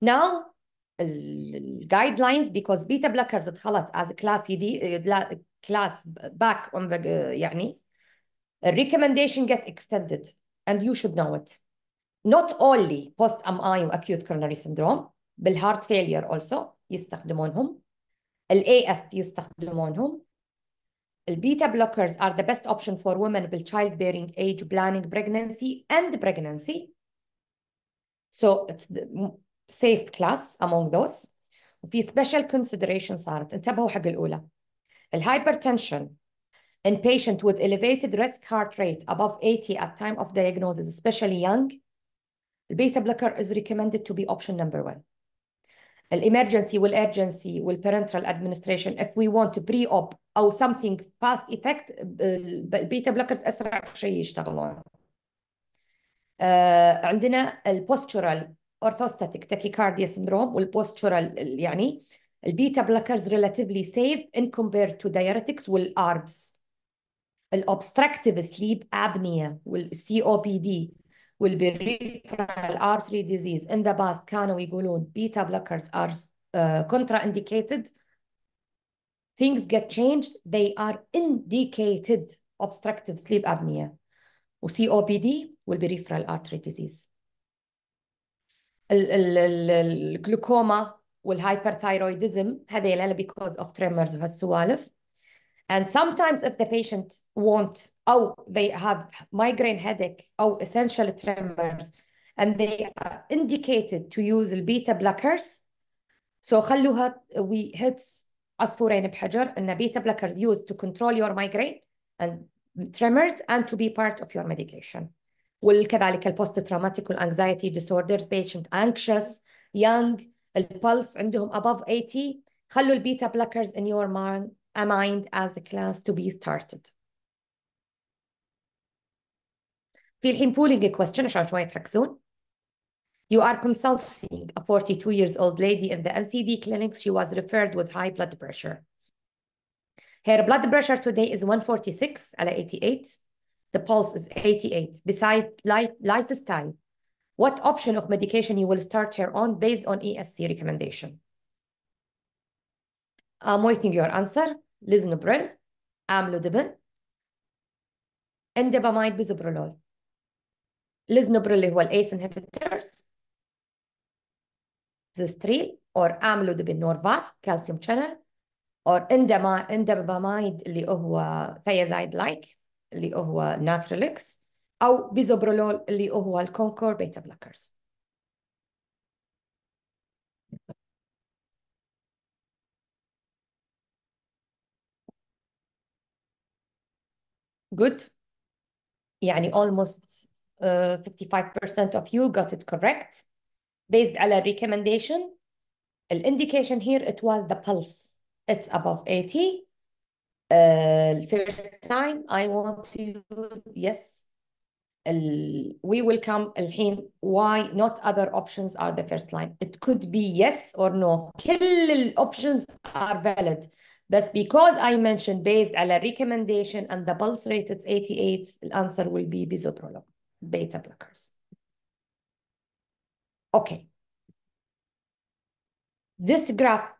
Now, guidelines because beta blockers اتخلط as class ED class back on the يعني recommendation get extended and you should know it. Not only post MI acute coronary syndrome heart failure also يستخدمونهم الاي اف يستخدمونهم beta blockers are the best option for women with childbearing age planning pregnancy and pregnancy so it's the safe class among those وفي special consideration صارت انتبهوا حق الأولى hypertension in patient with elevated risk heart rate above 80 at time of diagnosis especially young the beta blocker is recommended to be option number one الامرجنسي والارجنسي والبارنترال ادمنستريشن if we want بري اوب او something fast effect البيتا بلوكرز اسرع شيء يشتغلون آه عندنا البوستشرال اورثوستاتيك تاكيكارديا سندروم والبوستشرال يعني البيتا بلوكرز relatively safe in compared to diuretics والاربس الاوبستراكتيف سليب ابنيا والسي او بي دي والبريفرال artery disease in the past كانوا يقولون beta blockers are uh, contraindicated things get changed they are indicated obstructive sleep apnea و COPD والبريفرال artery disease الجلوكوما والهايبرثايرويدزم هذيلا because of tremors وهالسوالف And sometimes if the patient won't, oh, they have migraine headache oh, essential tremors, and they are indicated to use beta blockers. So خلوها we hit عصفورين and a beta blocker used to control your migraine and tremors and to be part of your medication. وكذلك البوست تروماتيك والانكزايتي ديسوردرز patient anxious young البلس عندهم above 80 خلوا البيتا بلاكرز in your mind a mind as a class to be started في الحين polling question عشان شوية تركزون You are consulting a 42 years old lady in the LCD clinic. She was referred with high blood pressure. Her blood pressure today is 146 على 88. The pulse is 88. Beside life, lifestyle, what option of medication you will start her on based on ESC recommendation? I'm waiting your answer. Lisinopril. Amlodibin. Indibamide bisoprolol. Lisinopril اللي هو ACE inhibitors. The Zestril or amlodibin norvas calcium channel. Or indibamide اللي هو thiazide-like اللي هو natrolix. أو بيزوبرولول اللي هو الكونكور بيتا بلاكرز. good. يعني almost uh, 55% of you got it correct. Based على recommendation, the indication here, it was the pulse. It's above 80. Uh, first time I want to, yes, we will come الحين why not other options are the first line it could be yes or no كل options are valid that's because I mentioned based on a recommendation and the pulse rate is 88, the answer will be bisoprolol, beta blockers. Okay. This graph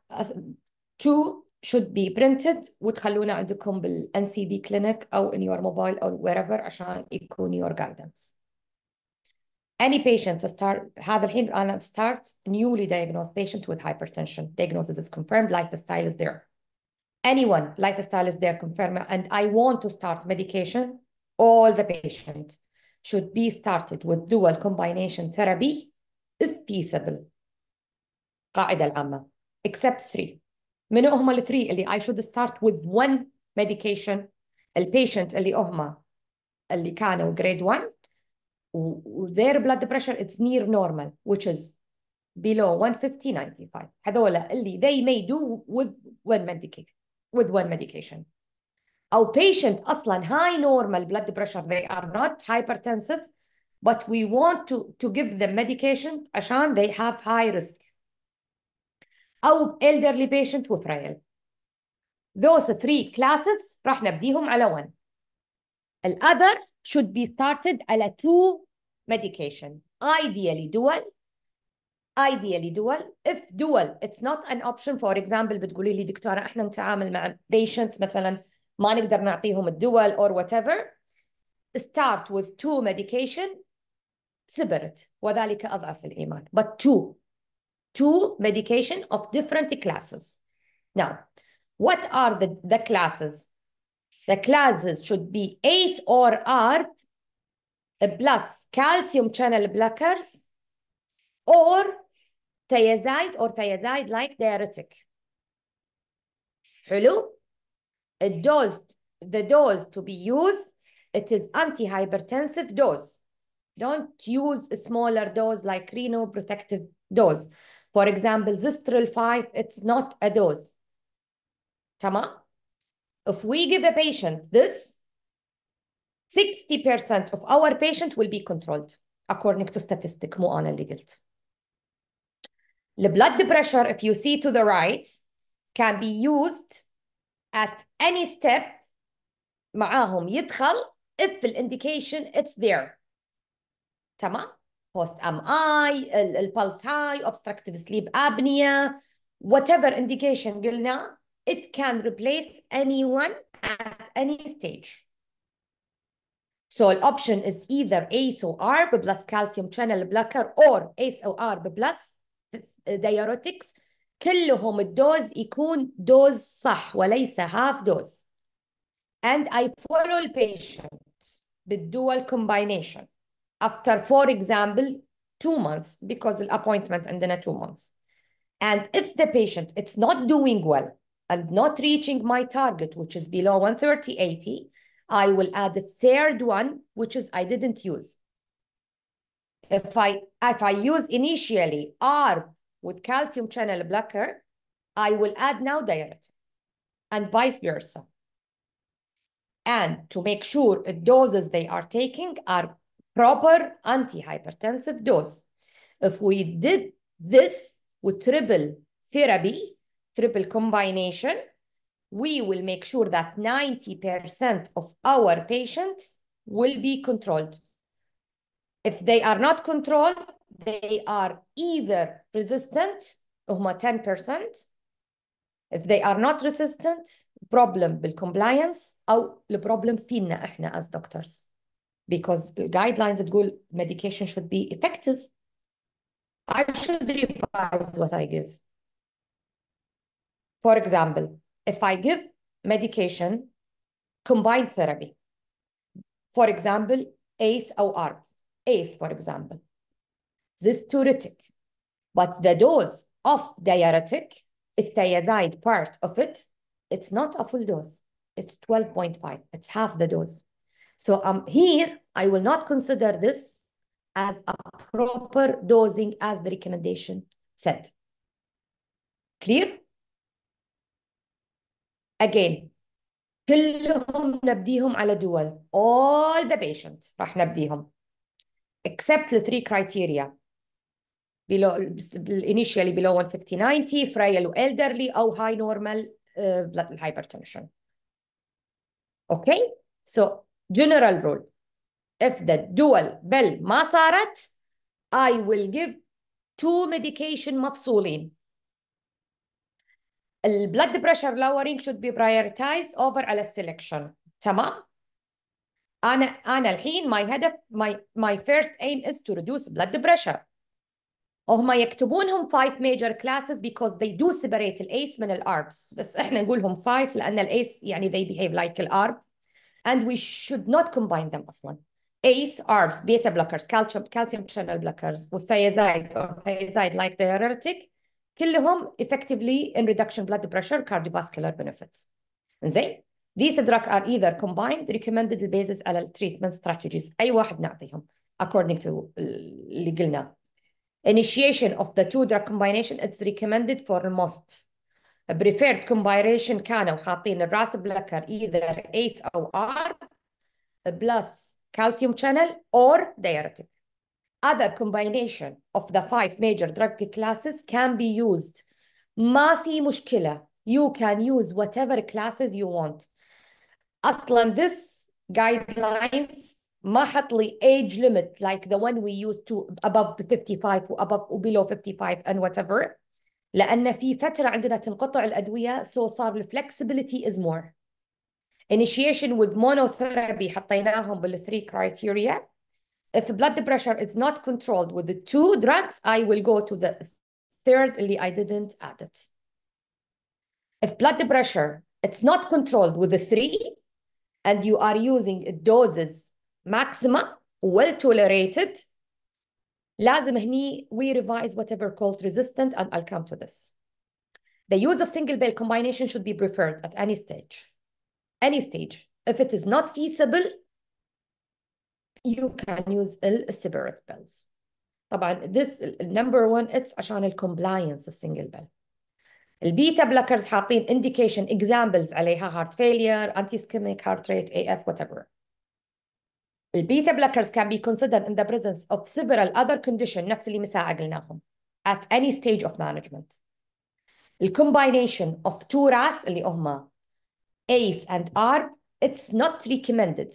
two should be printed وتخلونا عندكم بالان سي NCD clinic or in your mobile or wherever عشان يكون your guidance. Any patient start have a انا start newly diagnosed patient with hypertension. Diagnosis is confirmed, lifestyle is there anyone, lifestyle is there, confirm, and I want to start medication, all the patient should be started with dual combination therapy if feasible. قاعدة العامة except three. من هما الثري اللي I should start with one medication البيشنت اللي هما اللي كانوا grade 1 their blood pressure it's near normal which is below 150 95 اللي they may do with one medication with one medication. Our patient aslan high normal blood pressure they are not hypertensive but we want to, to give them medication ashan they have high risk. Our elderly patient with frail. Those three classes راح نبديهم على one. The other should be started على two medication. Ideally dual ideally dual if dual it's not an option for example بتقولي لي دكتورة احنا نتعامل مع patients مثلا ما نقدر نعطيهم الدول or whatever start with two medication separate وذلك أضعف الإيمان but two two medication of different classes now what are the, the classes the classes should be ACE or ARB plus calcium channel blockers or thiazide or thiazide like diuretic حلو A dose the dose to be used it is antihypertensive dose don't use a smaller dose like renoprotective dose for example zistril 5 it's not a dose تمام if we give a patient this 60% of our patient will be controlled according to statistic مو انا the blood pressure, if you see to the right, can be used at any step معاهم يدخل if the indication it's there تمام post MI pulse high, obstructive sleep apnea whatever indication قلنا it can replace anyone at any stage so the option is either aso or ARB plus calcium channel blocker or aso or ARB plus the كلهم الدوز يكون دوز صح وليس هاف دوز and I follow the patient بالدول combination after for example two months because the appointment عندنا two months and if the patient it's not doing well and not reaching my target which is below 130 80 I will add the third one which is I didn't use if I if I use initially ARP with calcium channel blocker, I will add now diuretic and vice versa. And to make sure the doses they are taking are proper antihypertensive dose. If we did this with triple therapy, triple combination, we will make sure that 90% of our patients will be controlled. If they are not controlled, they are either resistant, 10% if they are not resistant problem بالcompliance أو the problem احنا as doctors because the guidelines تقول medication should be effective I should revise what I give. For example, if I give medication combined therapy, for example, ACE or ARB, ACE, for example, this diuretic. But the dose of diuretic, ithiazide part of it, it's not a full dose. It's 12.5. It's half the dose. So um, here, I will not consider this as a proper dosing as the recommendation said. Clear? Again, all the patients راح except the three criteria below initially below 150 90 frail elderly or high normal uh, hypertension okay so general rule if the dual bell masarat I will give two medication مفصولين blood pressure lowering should be prioritized over على selection تمام أنا أنا الحين my هدف my my first aim is to reduce blood pressure هم يكتبونهم فايف major classes because they do separate الايس من الاربس بس احنا نقولهم فايف لان الايس يعني they behave like الارب and we should not combine them اصلا ACE, ARBs, beta blockers, calcium, كالسيوم channel blockers, والثيازide or thiazide like diuretic كلهم effectively in reduction blood pressure cardiovascular benefits. زين These drugs are either combined recommended basis على treatment strategies أي واحد نعطيهم according to اللي قلناه. Initiation of the two-drug combination, it's recommended for most. A preferred combination in حاطين Ras blocker either ACE or R plus calcium channel or diuretic. Other combination of the five major drug classes can be used. ما في مشكلة. You can use whatever classes you want. أصلا this guidelines ما age limit like the one we used to above 55 above or below 55 and whatever لأن في فترة عندنا تنقطع الأدوية so صار flexibility is more initiation with monotherapy حطيناهم بال 3 criteria if blood pressure is not controlled with the two drugs I will go to the third اللي I didn't add it if blood pressure it's not controlled with the three and you are using doses maxima well tolerated لازم هني we revise whatever called resistant and I'll come to this the use of single bell combination should be preferred at any stage any stage if it is not feasible you can use separate bells. طبعا this number one it's عشان bell. السنجل beta blockers have حاطين indication examples عليها heart failure anti ischemic heart rate AF whatever the beta blockers can be considered in the presence of several other conditions at any stage of management. The combination of two RAS اللي هما ACE and ARB it's not recommended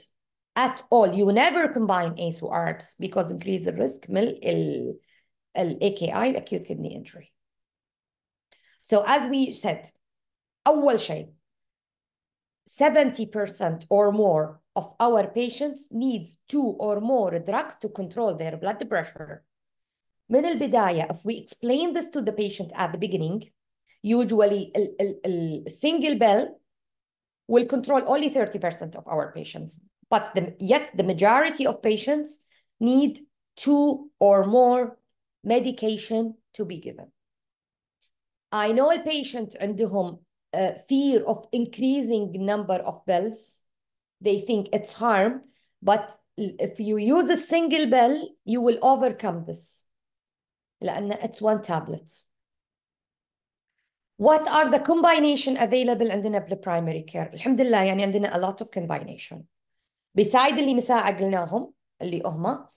at all. You never combine ACE or ARBs because increase the risk mil AKI acute kidney injury. So as we said, أول شيء 70% or more of our patients needs two or more drugs to control their blood pressure. من البداية if we explain this to the patient at the beginning usually a single bell will control only 30% of our patients but the, yet the majority of patients need two or more medication to be given. I know a patient عندهم uh, fear of increasing number of bells they think it's harm. But if you use a single bell, you will overcome this. it's one tablet. What are the combination available عندنا the primary الحمد لله يعني عندنا a lot of combination. beside اللي مساعة قلناهم اللي اهما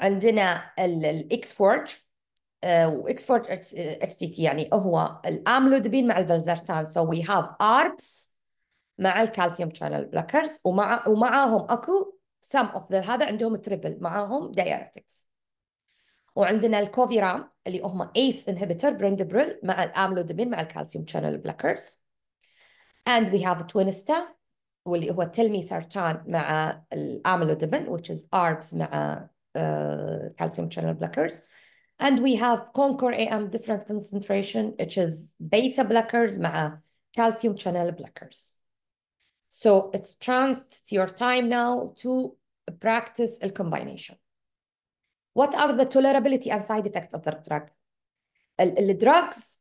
عندنا ال فورج واكس فورج اكس تي XTT يعني هو الاملودبين مع الفلزرتان so we have ARBs مع الكالسيوم شانل بلوكرز ومع ومعاهم اكو سم اوف هذا عندهم تريبل معاهم دايرتكس وعندنا الكوفيرام اللي هم ايس انهبيتر برندبريل مع الاملودبين مع الكالسيوم شانل بلوكرز and we have توينستا واللي هو تلمي سرطان مع الاملودبين which is ARBs مع uh, calcium channel blockers and we have Concor AM different concentration which is beta blockers مع calcium channel blockers so it's trans, it's your time now to practice a combination. What are the tolerability and side effects of the drug? the drugs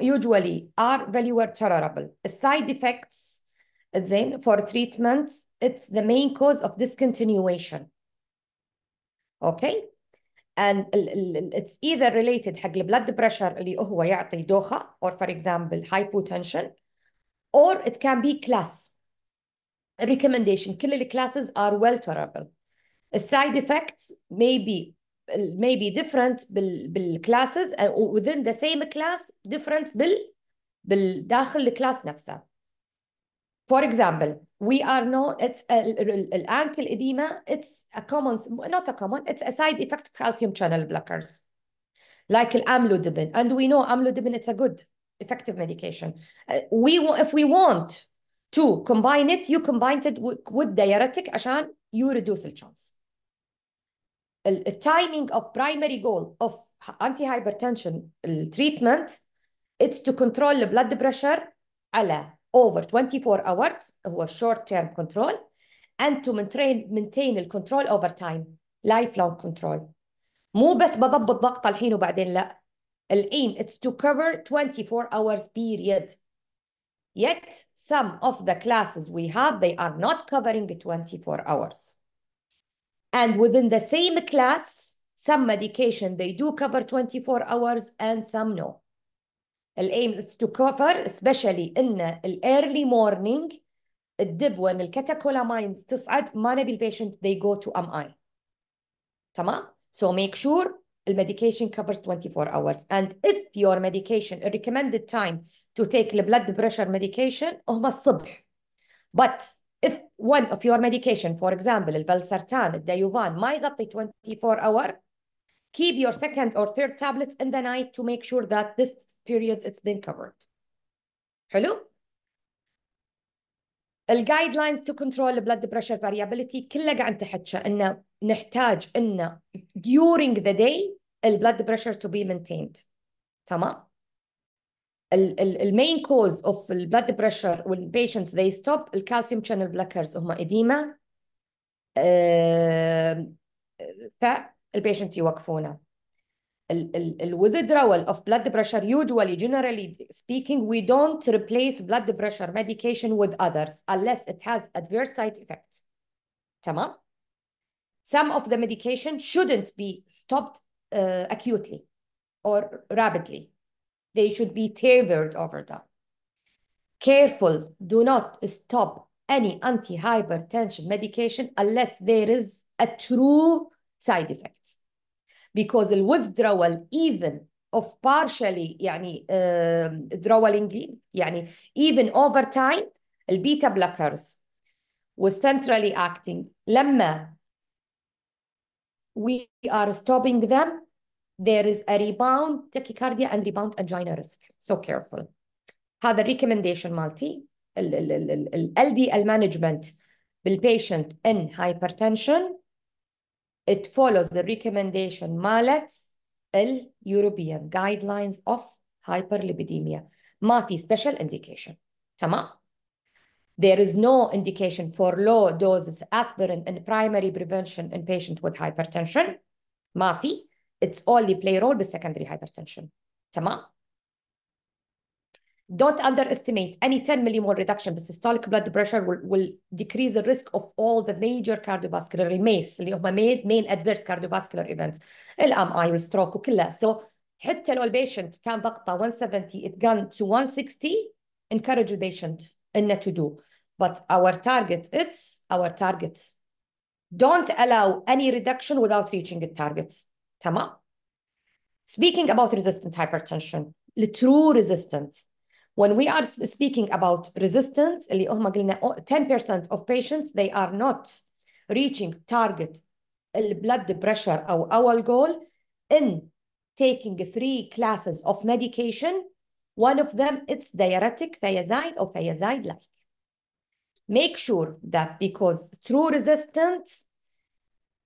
usually are very well tolerable. Side effects then for treatments, it's the main cause of discontinuation. Okay? And it's either related حق blood pressure or for example hypotension or it can be class الريكومنديشن كل classes are well-tolerable. Side effects may be may be different classes and within the same class difference بال the class نفسها For example, we are known it's ankle edema. It's a common, not a common. It's a side effect calcium channel blockers, like amlodipine. And we know amlodipine. It's a good, effective medication. Uh, we if we want to combine it you combined it with diuretic عشان you reduce the chance the timing of primary goal of anti-hypertension uh, treatment it's to control the blood pressure على over 24 hours was short term control and to maintain maintain control over time lifelong control مو بس بضبط ضغط الحين وبعدين لا الحين it's to cover 24 hours period Yet some of the classes we have, they are not covering 24 hours. And within the same class, some medication, they do cover 24 hours and some no. The aim is to cover, especially in the early morning, الدب the catecholamines تصعد ما نبي patient they go to MI. تمام؟ So make sure medication covers 24 hours and if your medication recommended time to take the blood pressure medication هم oh, الصبح but if one of your medication for example البلسرتان الديوفان ما be 24 hour keep your second or third tablets in the night to make sure that this period it's been covered Hello. guidelines to control the blood pressure variability كلها قاعد تحكى انه نحتاج انه during the day blood pressure to be maintained main cause of blood pressure when patients they stop calcium channel الكالسيوم شانل بلاكرز هم اديمه فالبيشنت يوقفونه withdrawal of blood pressure usually generally speaking we don't replace blood pressure medication with others unless it has adverse side effects, تمام some of the medication shouldn't be stopped uh, acutely or rapidly. They should be tapered over time. Careful, do not stop any antihypertension medication unless there is a true side effect. Because the withdrawal, even of partially يعني uh, drawing يعني even over time beta blockers centrally acting لما we are stopping them. There is a rebound tachycardia and rebound angina risk. So careful. the recommendation multi LDL management patient in hypertension it follows the recommendation مالت L European guidelines of hyperlipidemia Mafi special indication Tamam. There is no indication for low doses aspirin in primary prevention in patients with hypertension. Mafi, It's only play role with secondary hypertension. Tama. do Don't underestimate any 10 millimole reduction systolic blood pressure will, will decrease the risk of all the major cardiovascular الميس اللي main, main adverse cardiovascular events LMI اي stroke, وكلها so حتى لو البيشنت كان ضغطه 170 it gone to 160 encourage patients. إن to do but our target it's our target don't allow any reduction without reaching the targets تمام speaking about resistant hypertension the true resistant when we are speaking about resistant 10% of patients they are not reaching target blood pressure our goal in taking three classes of medication one of them, it's diuretic thiazide or thiazide-like. Make sure that because true resistance,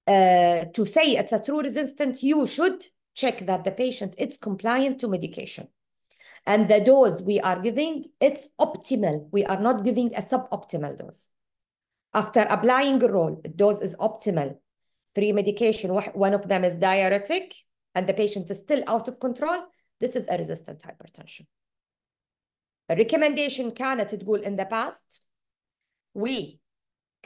uh, to say it's a true resistant, you should check that the patient is compliant to medication. And the dose we are giving, it's optimal. We are not giving a suboptimal dose. After applying roll, dose is optimal. Three medication, one of them is diuretic, and the patient is still out of control. This is a resistant hypertension recommendation كانت تقول in the past we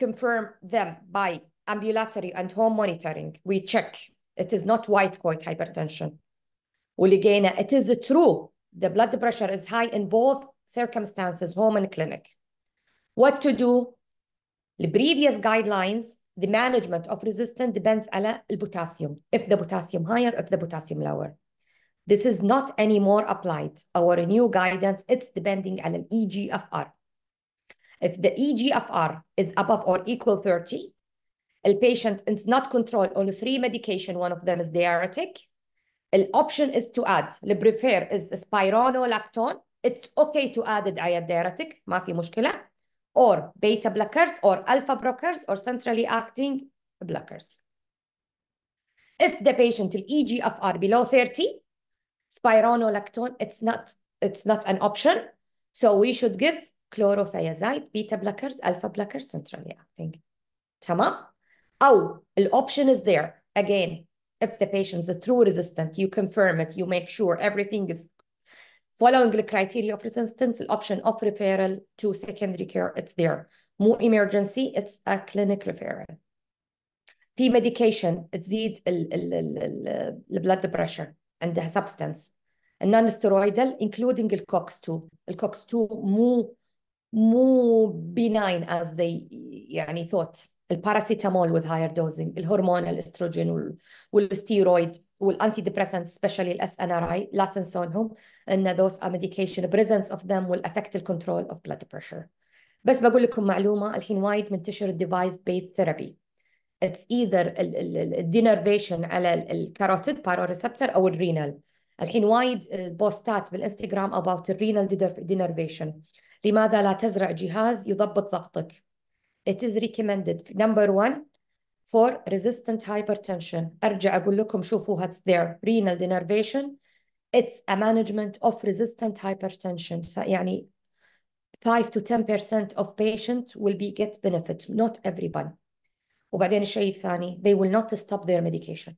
confirm them by ambulatory and home monitoring we check it is not white coat hypertension ولقينا it is true the blood pressure is high in both circumstances home and clinic what to do the previous guidelines the management of resistance depends on the potassium. if the potassium higher if the potassium lower this is not anymore applied. Our new guidance, it's depending on an EGFR. If the EGFR is above or equal 30, the patient is not controlled on three medication. One of them is diuretic. The option is to add. The prefer is spironolactone. It's okay to add a diuretic. Ma fi مشكلة. Or beta blockers or alpha blockers or centrally acting blockers. If the patient, the EGFR below 30, spironolactone, it's not, it's not an option. So we should give chlorothiazide, beta blockers, alpha blockers, centrally acting. Oh, the option is there. Again, if the patient is true resistant, you confirm it, you make sure everything is following the criteria of resistance, the option of referral to secondary care, it's there. More emergency, it's a clinic referral. The medication it's the blood pressure and the substance. And non-steroidal, including the COX-2. The COX-2 more, more benign as they يعني, thought. The paracetamol with higher dosing, the hormonal estrogen, the steroid, the antidepressants, especially the SNRI, Latin sonhum, and those are medication. The presence of them will affect the control of blood pressure. بس بقول لكم معلومة الحين وايد منتشر الديفايس بيت ثيرابي it's either الدينرفيشن على الكاروتيد باروريسبتر او الرينال الحين وايد بوستات بالانستغرام about الرينال denervation لماذا لا تزرع جهاز يضبط ضغطك it is recommended number one for resistant hypertension ارجع اقول لكم شوفوا it's there renal denervation it's a management of resistant hypertension يعني 5 to 10% of patients will be get benefit not everyone وبعدين الشيء الثاني they will not stop their medication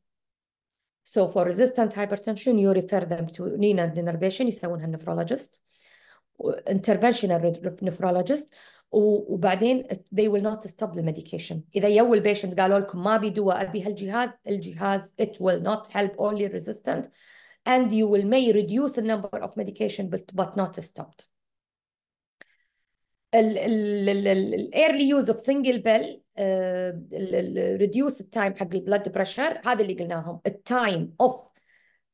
So for resistant hypertension, you refer them to renal denervation يسوونها النفرولوجيست interventional nephrologist وبعدين they will not stop the medication اذا يو البيشنت قالوا لكم ما بي ابي هالجهاز الجهاز it will not help only resistant and you will may reduce the number of medication but, but not stopped الايرلي يوز اوف سنجل بيل ريديوس التايم حق البلد بريشر هذا اللي قلناهم التايم اوف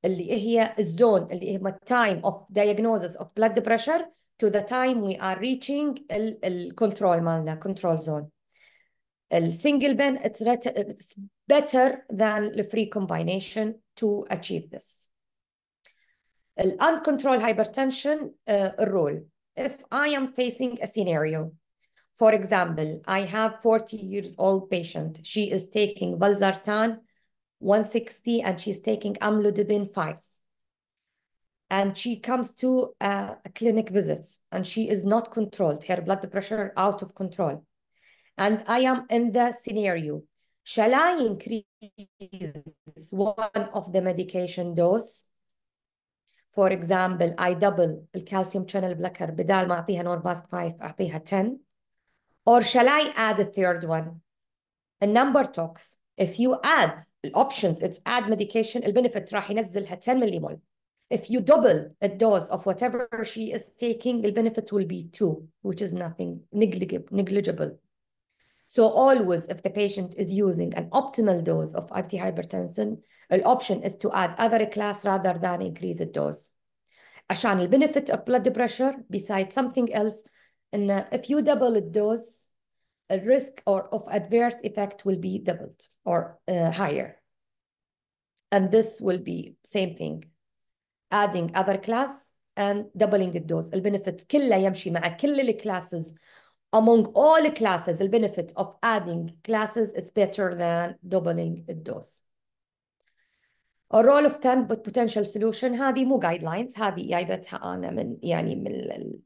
اللي هي الزون اللي هي التايم اوف diagnosis اوف blood pressure to the time we are reaching الكنترول مالنا كنترول زون السنجل بن it's better than the free combination to achieve this الانكنترول هايبرتنشن الرول if I am facing a scenario. For example, I have 40 years old patient. She is taking Valsartan 160 and she's taking amlodipine 5. And she comes to a clinic visits and she is not controlled. Her blood pressure out of control. And I am in the scenario. Shall I increase one of the medication dose example, I double the calcium channel blocker. بدال ما اعطيها نور 5 اعطيها 10 or shall I add a third one a number talks if you add options it's add medication البنفيت راح ينزلها 10 millimol. if you double a dose of whatever she is taking the benefit will be 2 which is nothing negligible so always, if the patient is using an optimal dose of antihypertension, an option is to add other class rather than increase the dose. A ال benefit of blood pressure besides something else, and uh, if you double the dose, the risk or of adverse effect will be doubled or uh, higher. And this will be same thing, adding other class and doubling the dose. The البنفيت كله يمشي مع كل classes among all classes, the benefit of adding classes is better than doubling dose. A role of 10 but potential solution هذه مو guidelines هذه جايبتها أنا من يعني من ال...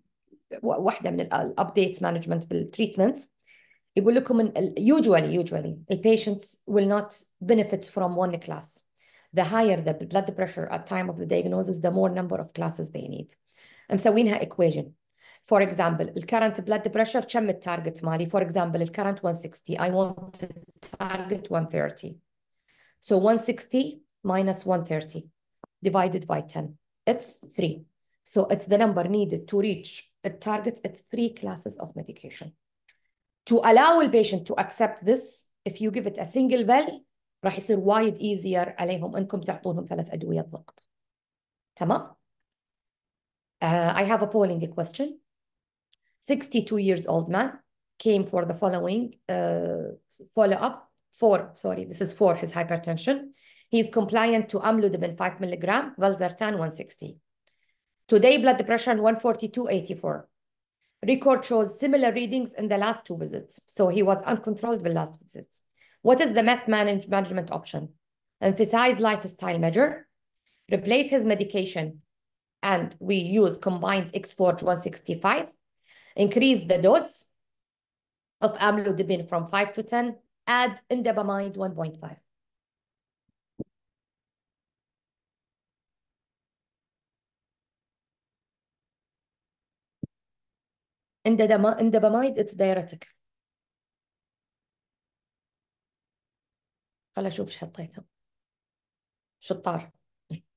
updates من الابديت مانجمنت It يقول لكم ان usually usually the patients will not benefit from one class. The higher the blood pressure at time of the diagnosis, the more number of classes they need. مسوينها equation for example, current blood pressure كم target. Mali. For example, current 160. I want to target 130. So 160 minus 130 divided by 10. It's 3. So it's the number needed to reach a target. It's three classes of medication. To allow the patient to accept this, if you give it a single bell, راح يصير وايد easier عليهم انكم تعطونهم ثلاث ادويه ضغط. تمام؟ Uh, I have a polling question. 62 years old man came for the following uh, follow up for sorry this is for his hypertension he is compliant to amlodipine 5 milligram valsartan 160 today blood pressure 142 84 record shows similar readings in the last two visits so he was uncontrolled with last visits what is the meth manage management option emphasize lifestyle measure replace his medication and we use combined X Forge 165 Increase the dose of amlodipine from 5 to 10. Add indapamide 1.5. indapamide it's diuretic خل اشوف ايش حطيته شطار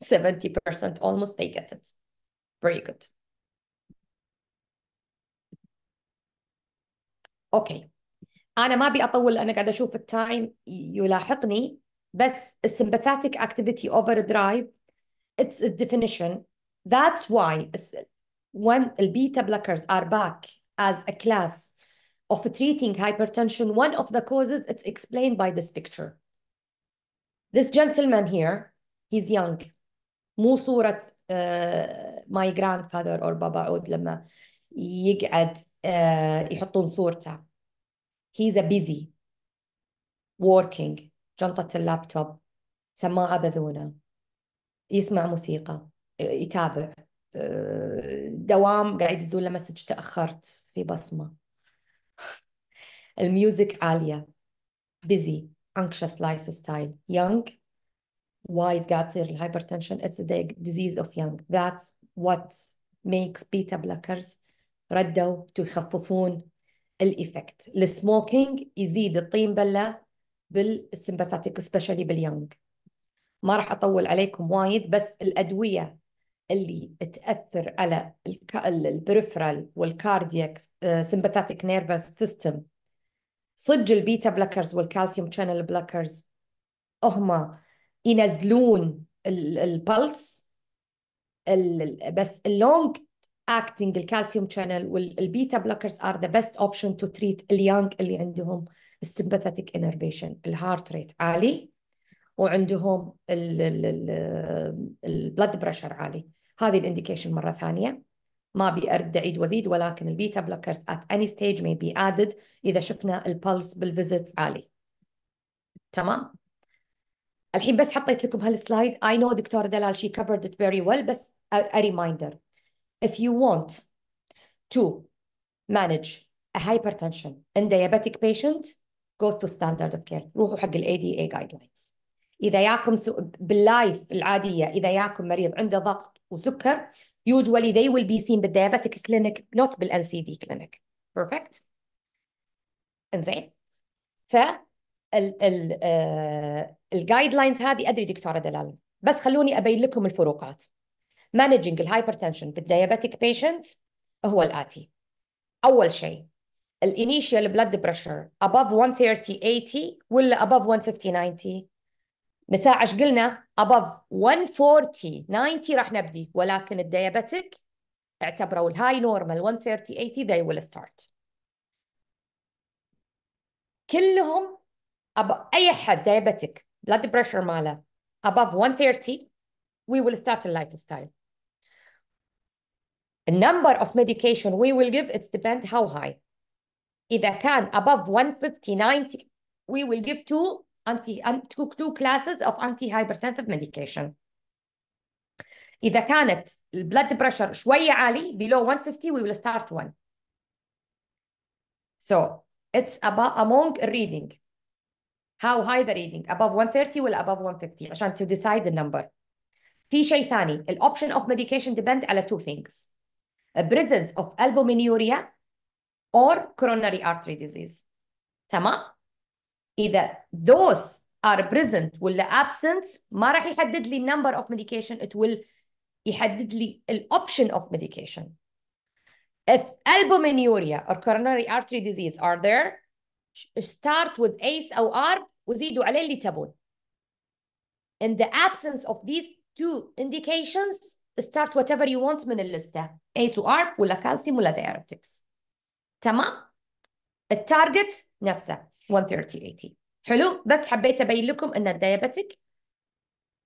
70% almost they get it very good اوكي انا ما ابي اطول لان قاعده اشوف التايم يلاحقني بس السمباثاتيك activity اوفر درايف its a definition that's why when البيتا blockers are back as a class of treating hypertension one of the causes it's explained by this picture this gentleman here he's young مو صورة uh, my grandfather or Baba Oud لما يقعد آه، يحطون صورته he's a busy working جنطة اللابتوب سماعة بذونة يسمع موسيقى يتابع آه، دوام قاعد يزول له مسج تأخرت في بصمة الميوزك عالية busy anxious lifestyle young وايد قاعد تصير الهايبرتنشن it's a disease of young that's what makes beta blockers ردوا يخففون الايفكت السموكينج يزيد الطين بله بالسمباثاتيك سبيشالي باليونج ما راح اطول عليكم وايد بس الادويه اللي تاثر على البريفرال والكاردياك سمباثاتيك نيرفس سيستم صدق البيتا بلوكرز والكالسيوم شانل بلوكرز هما ينزلون البلس بس اللونج acting الكالسيوم شانل والبيتا بلوكرز ار ذا best اوبشن تو تريت اليانج اللي عندهم السمباثيك انرفيشن الهارت ريت عالي وعندهم البلد بريشر عالي هذه الانديكيشن مرة ثانية ما ابي ارد أعيد وأزيد ولكن البيتا بلوكرز ات اني ستيج مي بي ادد إذا شفنا البلس بالفيزيتس عالي تمام الحين بس حطيت لكم هالسلايد اي نو دكتور دلال شي covered it very well بس a reminder if you want to manage a hypertension in diabetic patient go to standard of care روحوا حق ال ADA guidelines إذا ياكم سو... باللايف العادية إذا ياكم مريض عنده ضغط وسكر usually they will be seen diabetic clinic not بال NCD clinic perfect انزين ف ال ال الجايد لاينز هذه ادري دكتوره دلال بس خلوني ابين لكم الفروقات مانجينج الهايبرتنشن بالديابيتيك بيشنتس هو الاتي اول شيء الانيشال بلاد بريشر above 130 80 ولا above 150 90 مساعش قلنا above 140 90 راح نبدي ولكن الديابيتيك اعتبروا الهاي نورمال 130 80 they will start كلهم أب... اي حد ديابيتيك بلاد بريشر ماله above 130 we will start a lifestyle The number of medication we will give, it's depend how high. If I can above 150, 90, we will give two, anti, two, two classes of antihypertensive medication. If I can, بريشر شوية عالي below 150 we will start one. So it's about among reading. How high the reading? Above 130 will above 150 trying to decide the number. T. شيء the option of medication depend on two things presence of albuminuria or coronary artery disease تمام اذا those are present ولا absent ما راح يحدد لي number of medication it will يحدد لي option of medication if albuminuria or coronary artery disease are there start with ACE أو ARB وزيدوا عليه اللي تبون in the absence of these two indications start whatever you want من اللستة ACE وARB ولا كالسيوم ولا diuretics تمام التارجت نفسه 130 80 حلو بس حبيت ابين لكم ان الديابتك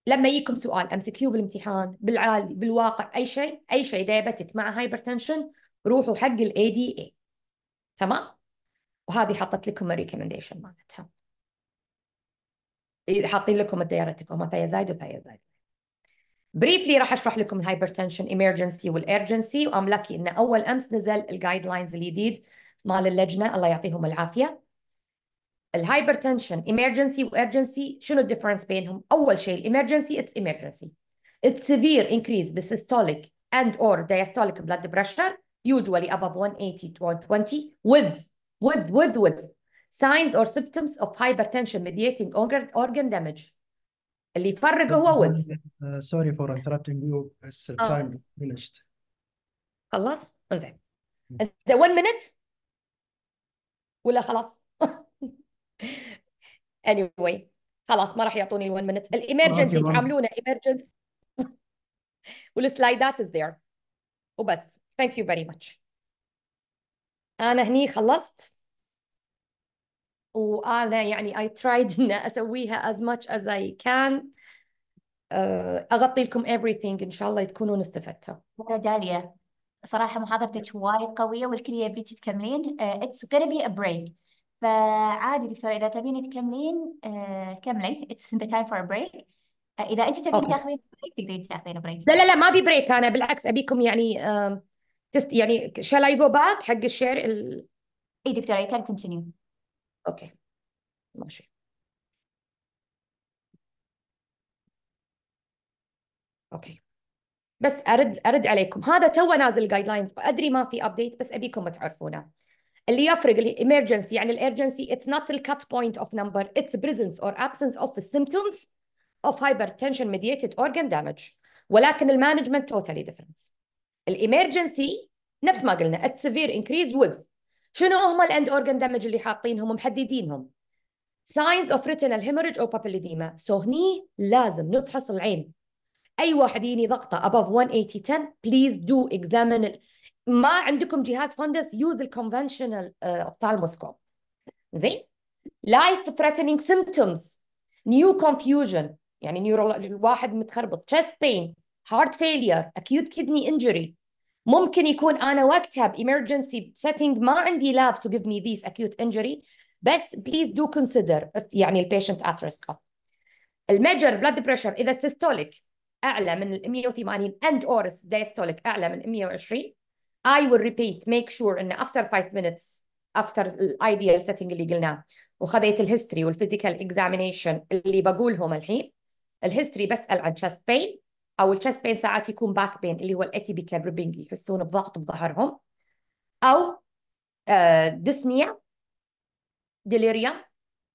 لما يجيكم سؤال ام كيو بالامتحان بالعالي بالواقع اي شيء اي شيء ديابتك مع هايبرتنشن روحوا حق الاي دي اي تمام وهذه حطت لكم الريكومنديشن مالتها إيه، حاطين لكم الديابتك هم ثيازايد زايد بريفلي راح اشرح لكم الهايبرتنشن ايمرجنسي والارجنسي وام لكي ان اول امس نزل الجايد لاينز الجديد مال اللجنه الله يعطيهم العافيه الهايبرتنشن ايمرجنسي وارجنسي شنو الديفرنس بينهم اول شيء الايمرجنسي اتس ايمرجنسي اتس سيفير انكريز بالسيستوليك and or diastolic blood pressure usually above 180 to 120 with with with with signs or symptoms of hypertension mediating organ damage اللي يتفرج هو وذ آه، سوري فور interrupting يو بس آه. التايم finished خلص انزين ذا 1 مينت ولا خلاص اني anyway خلاص ما راح يعطوني ال1 مينت الامرجنسي تعاملونه امرجنسي والسلايدات از ذير وبس ثانك يو فيري ماتش انا هني خلصت وانا يعني I tried ان اسويها as much as I can آه، اغطي لكم everything ان شاء الله تكونون استفدتوا. مرة داليا صراحة محاضرتك وايد قوية والكل يبيك تكملين اتس آه، gonna be a break فعادي دكتورة إذا تبين تكملين آه، كملي اتس the time for a break إذا أنت تبين تاخذين بريك تقدرين تاخذين بريك لا لا لا ما بي بريك أنا بالعكس أبيكم يعني تست يعني shall I go back حق الشعر ال... إي دكتورة you can continue اوكي ماشي اوكي بس ارد ارد عليكم هذا تو نازل جايد لاين ادري ما في ابديت بس ابيكم تعرفونه اللي يفرق الامرجنسي يعني الارجنسي اتس نوت الكت بوينت اوف نمبر اتس بريزنس اور ابسنس اوف symptoms اوف هايبرتنشن ميديتد اورجان دامج ولكن المانجمنت توتالي ديفرنس الامرجنسي نفس ما قلنا اتس سيفير انكريز وذ شنو هم الاند اورجن دامج اللي حاطينهم ومحددينهم ساينز اوف ريتينال هيموريج او بابليديما سو هني لازم نفحص العين اي واحد يجيني ضغطه ابوف 180 10 بليز دو اكزامين ما عندكم جهاز فندس يوز الكونفشنال اوبتالموسكوب زين لايف ثريتنينج سيمبتومز نيو كونفيوجن يعني نيورو الواحد متخربط chest pain heart failure acute kidney injury ممكن يكون انا وقتها بامرجنسي سيتنج ما عندي لاب تو جيف مي ذيس اكيوت انجري بس بليز دو كونسيدر يعني البيشنت ات ريسك اوف الميجر بلاد بريشر اذا السيستوليك اعلى من 180 اند اور دايستوليك اعلى من 120 I will repeat make sure ان after 5 minutes after الايديال setting اللي قلناه وخذيت الهيستوري والفيزيكال اكزامينيشن اللي بقولهم الحين الهيستوري بسال عن chest pain او الشست بين ساعات يكون باك بين اللي هو الاتيبيكال ريبنج يحسون بضغط بظهرهم او ديسنيا ديليريا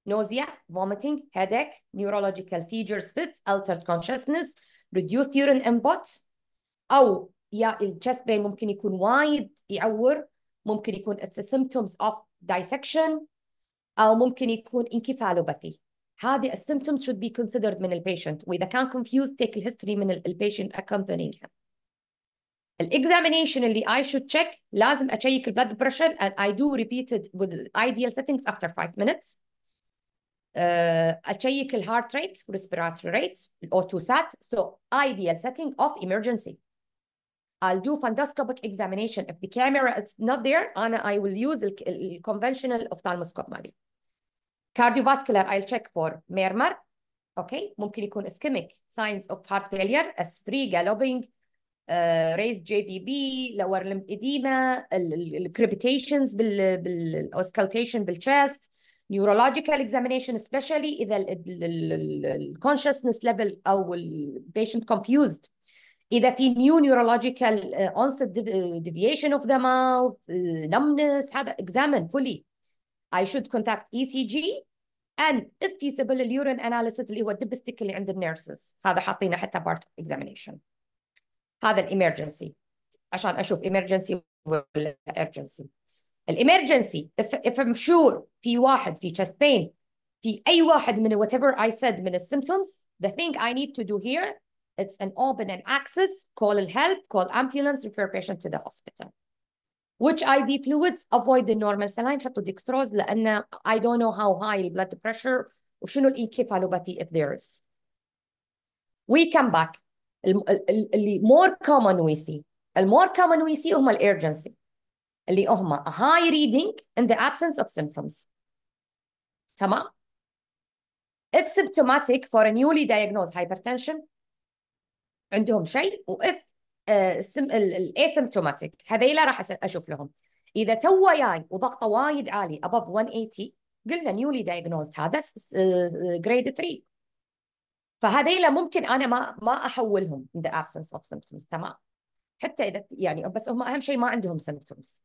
نوزيا vomiting headache neurological seizures fits altered consciousness reduced urine input او يا الشست بين ممكن يكون وايد يعور ممكن يكون it's a symptoms of dissection او ممكن يكون انكفالوباثي هذه السيمتومز should be considered من البيشنت واذا كان confused take الهيستوري من البيشنت accompanying him الاكزامينيشن اللي I should check لازم اشيك البلد بريشر and I do repeated with ideal settings after 5 minutes اشيك الهارت ريت respiratory rate الاوتو سات so ideal setting of emergency I'll do fundoscopic examination if the camera is not there Anna, I will use conventional ophthalmoscope مالي cardiovascular I'll check for murmur اوكي ممكن يكون ischemic signs of heart failure S3 galloping uh, raised JVB lower limb edema crepitations بال بال auscultation بال chest neurological examination especially اذا ال consciousness level او ال patient confused اذا في new neurological onset deviation of the mouth numbness هذا examine fully I should contact ECG and if feasible urine analysis اللي هو الدبستيك اللي عند النيرسز هذا حاطينه حتى بارت اوف examination هذا الامرجنسي عشان اشوف emergency ولا urgency الامرجنسي if, if I'm sure في واحد في chest pain في اي واحد من whatever I said من symptoms the thing I need to do here it's an open and access call help call ambulance refer patient to the hospital which IV fluids avoid the normal saline حطوا dextrose لأن I don't know how high the blood pressure وشنو الانكفالوباثي if there is. We come back اللي more common we see more common we see هم الurgency اللي هم a high reading in the absence of symptoms تمام if symptomatic for a newly diagnosed hypertension عندهم شيء و if آه، الاسمتوماتيك هذيلا راح اشوف لهم اذا تو جاي وضغطه وايد عالي above 180 قلنا نيولي دايجنوزد هذا جريد 3 فهذيلا ممكن انا ما ما احولهم ان ذا ابسنس اوف سمبتومز تمام حتى اذا يعني بس هم اهم شيء ما عندهم سمبتومز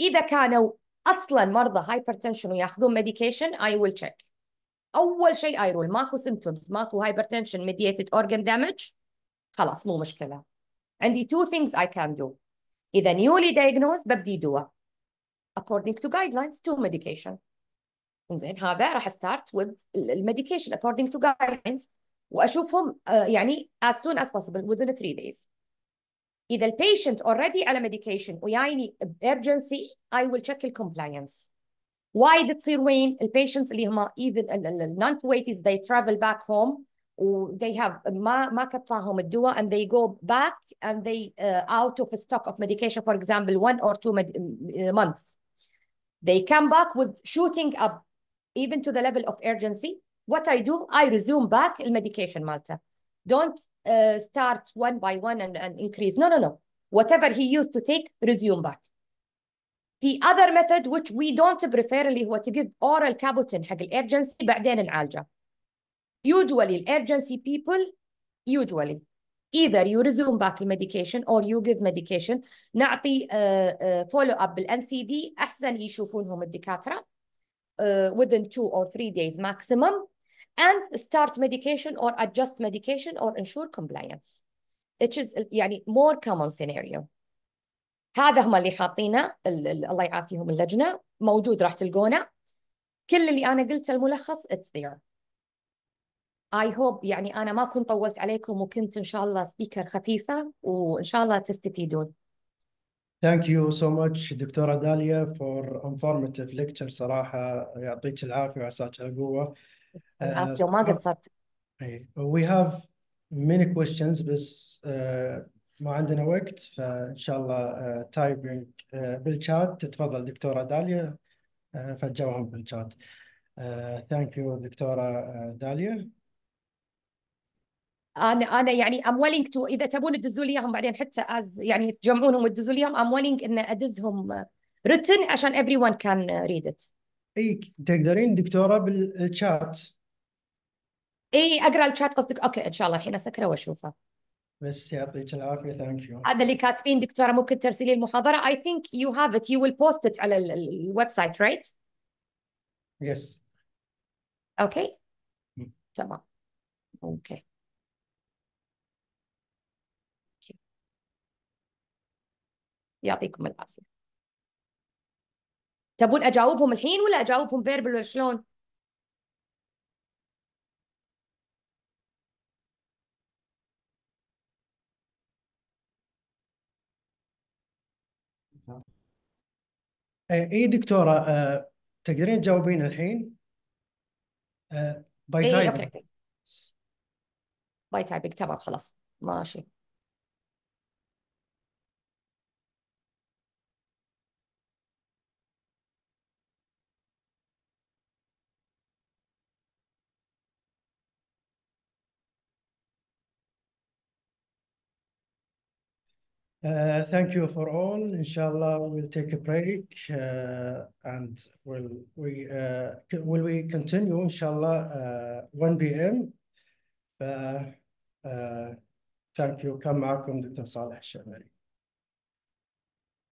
اذا كانوا اصلا مرضى هايبرتنشن وياخذون ميديكيشن اي ويل تشيك اول شيء اي رول ماكو سمبتومز ماكو هايبرتنشن ميديتد اورجن دامج خلاص مو مشكله عندي تو ثينجز اي كان دو اذا نيولي دايجنوز ببدي دواء according to guidelines to medication انزين هذا راح ستارت with الميديكيشن according to guidelines واشوفهم آه، يعني as soon as possible within 3 days اذا البيشنت اوريدي على ميديكيشن وياني بارجنسي اي ويل تشيك الكومبلاينس وايد تصير وين البيشنتس اللي هم ايفن النون كويتيز they travel back home they have ما ما كتطاهم and they go back and they uh, out of a stock of medication for example one or two uh, months they come back with shooting up even to the level of urgency what I do I resume back the medication Malta don't uh, start one by one and, and increase no no no whatever he used to take resume back The other method which we don't prefer اللي to give oral cabotin حق الارجنسي بعدين نعالجه Usually, emergency people, usually, either you resume back medication or you give medication نعطي فولو اب follow up دي احسن يشوفونهم الدكاتره uh, within two or three days maximum and start medication or adjust medication or ensure compliance It is يعني more common scenario هذا هم اللي حاطينه الله يعافيهم اللجنة موجود راح تلقونه كل اللي انا قلته الملخص it's there اي هوب يعني انا ما كنت طولت عليكم وكنت ان شاء الله سبيكر خفيفه وان شاء الله تستفيدون Thank you so much دكتورة داليا for informative lecture صراحة يعطيك العافية وعساك القوة. العافية آه، وما قصرت. إيه، we have many questions بس آه، ما عندنا وقت فإن شاء الله تايبنج آه، بالشات تفضل دكتورة داليا فتجاوبهم بالشات. Thank you دكتورة داليا. انا انا يعني ام willing تو اذا تبون تدزوا لي اياهم بعدين حتى از يعني تجمعونهم وتدزوا لي اياهم ام willing ان ادزهم ريتن عشان ايفري ون كان ريد ات اي تقدرين دكتوره بالشات اي اقرا الشات قصدك اوكي ان شاء الله الحين اسكره واشوفه بس يعطيك العافيه ثانك يو هذا اللي كاتبين دكتوره ممكن ترسلي المحاضره اي ثينك يو هاف ات يو ويل بوست ات على الويب سايت رايت يس اوكي تمام اوكي يعطيكم العافيه تبون اجاوبهم الحين ولا اجاوبهم فيربل ولا شلون اي إيه دكتوره آه، تقدرين تجاوبين الحين باي تايبنج باي تايبنج تمام خلاص ماشي Uh, thank you for all. Inshallah, we'll take a break uh, and will we uh, will we continue? Inshallah, uh, 1 p.m. Uh, thank you. Come معكم دكتور صالح الشمري.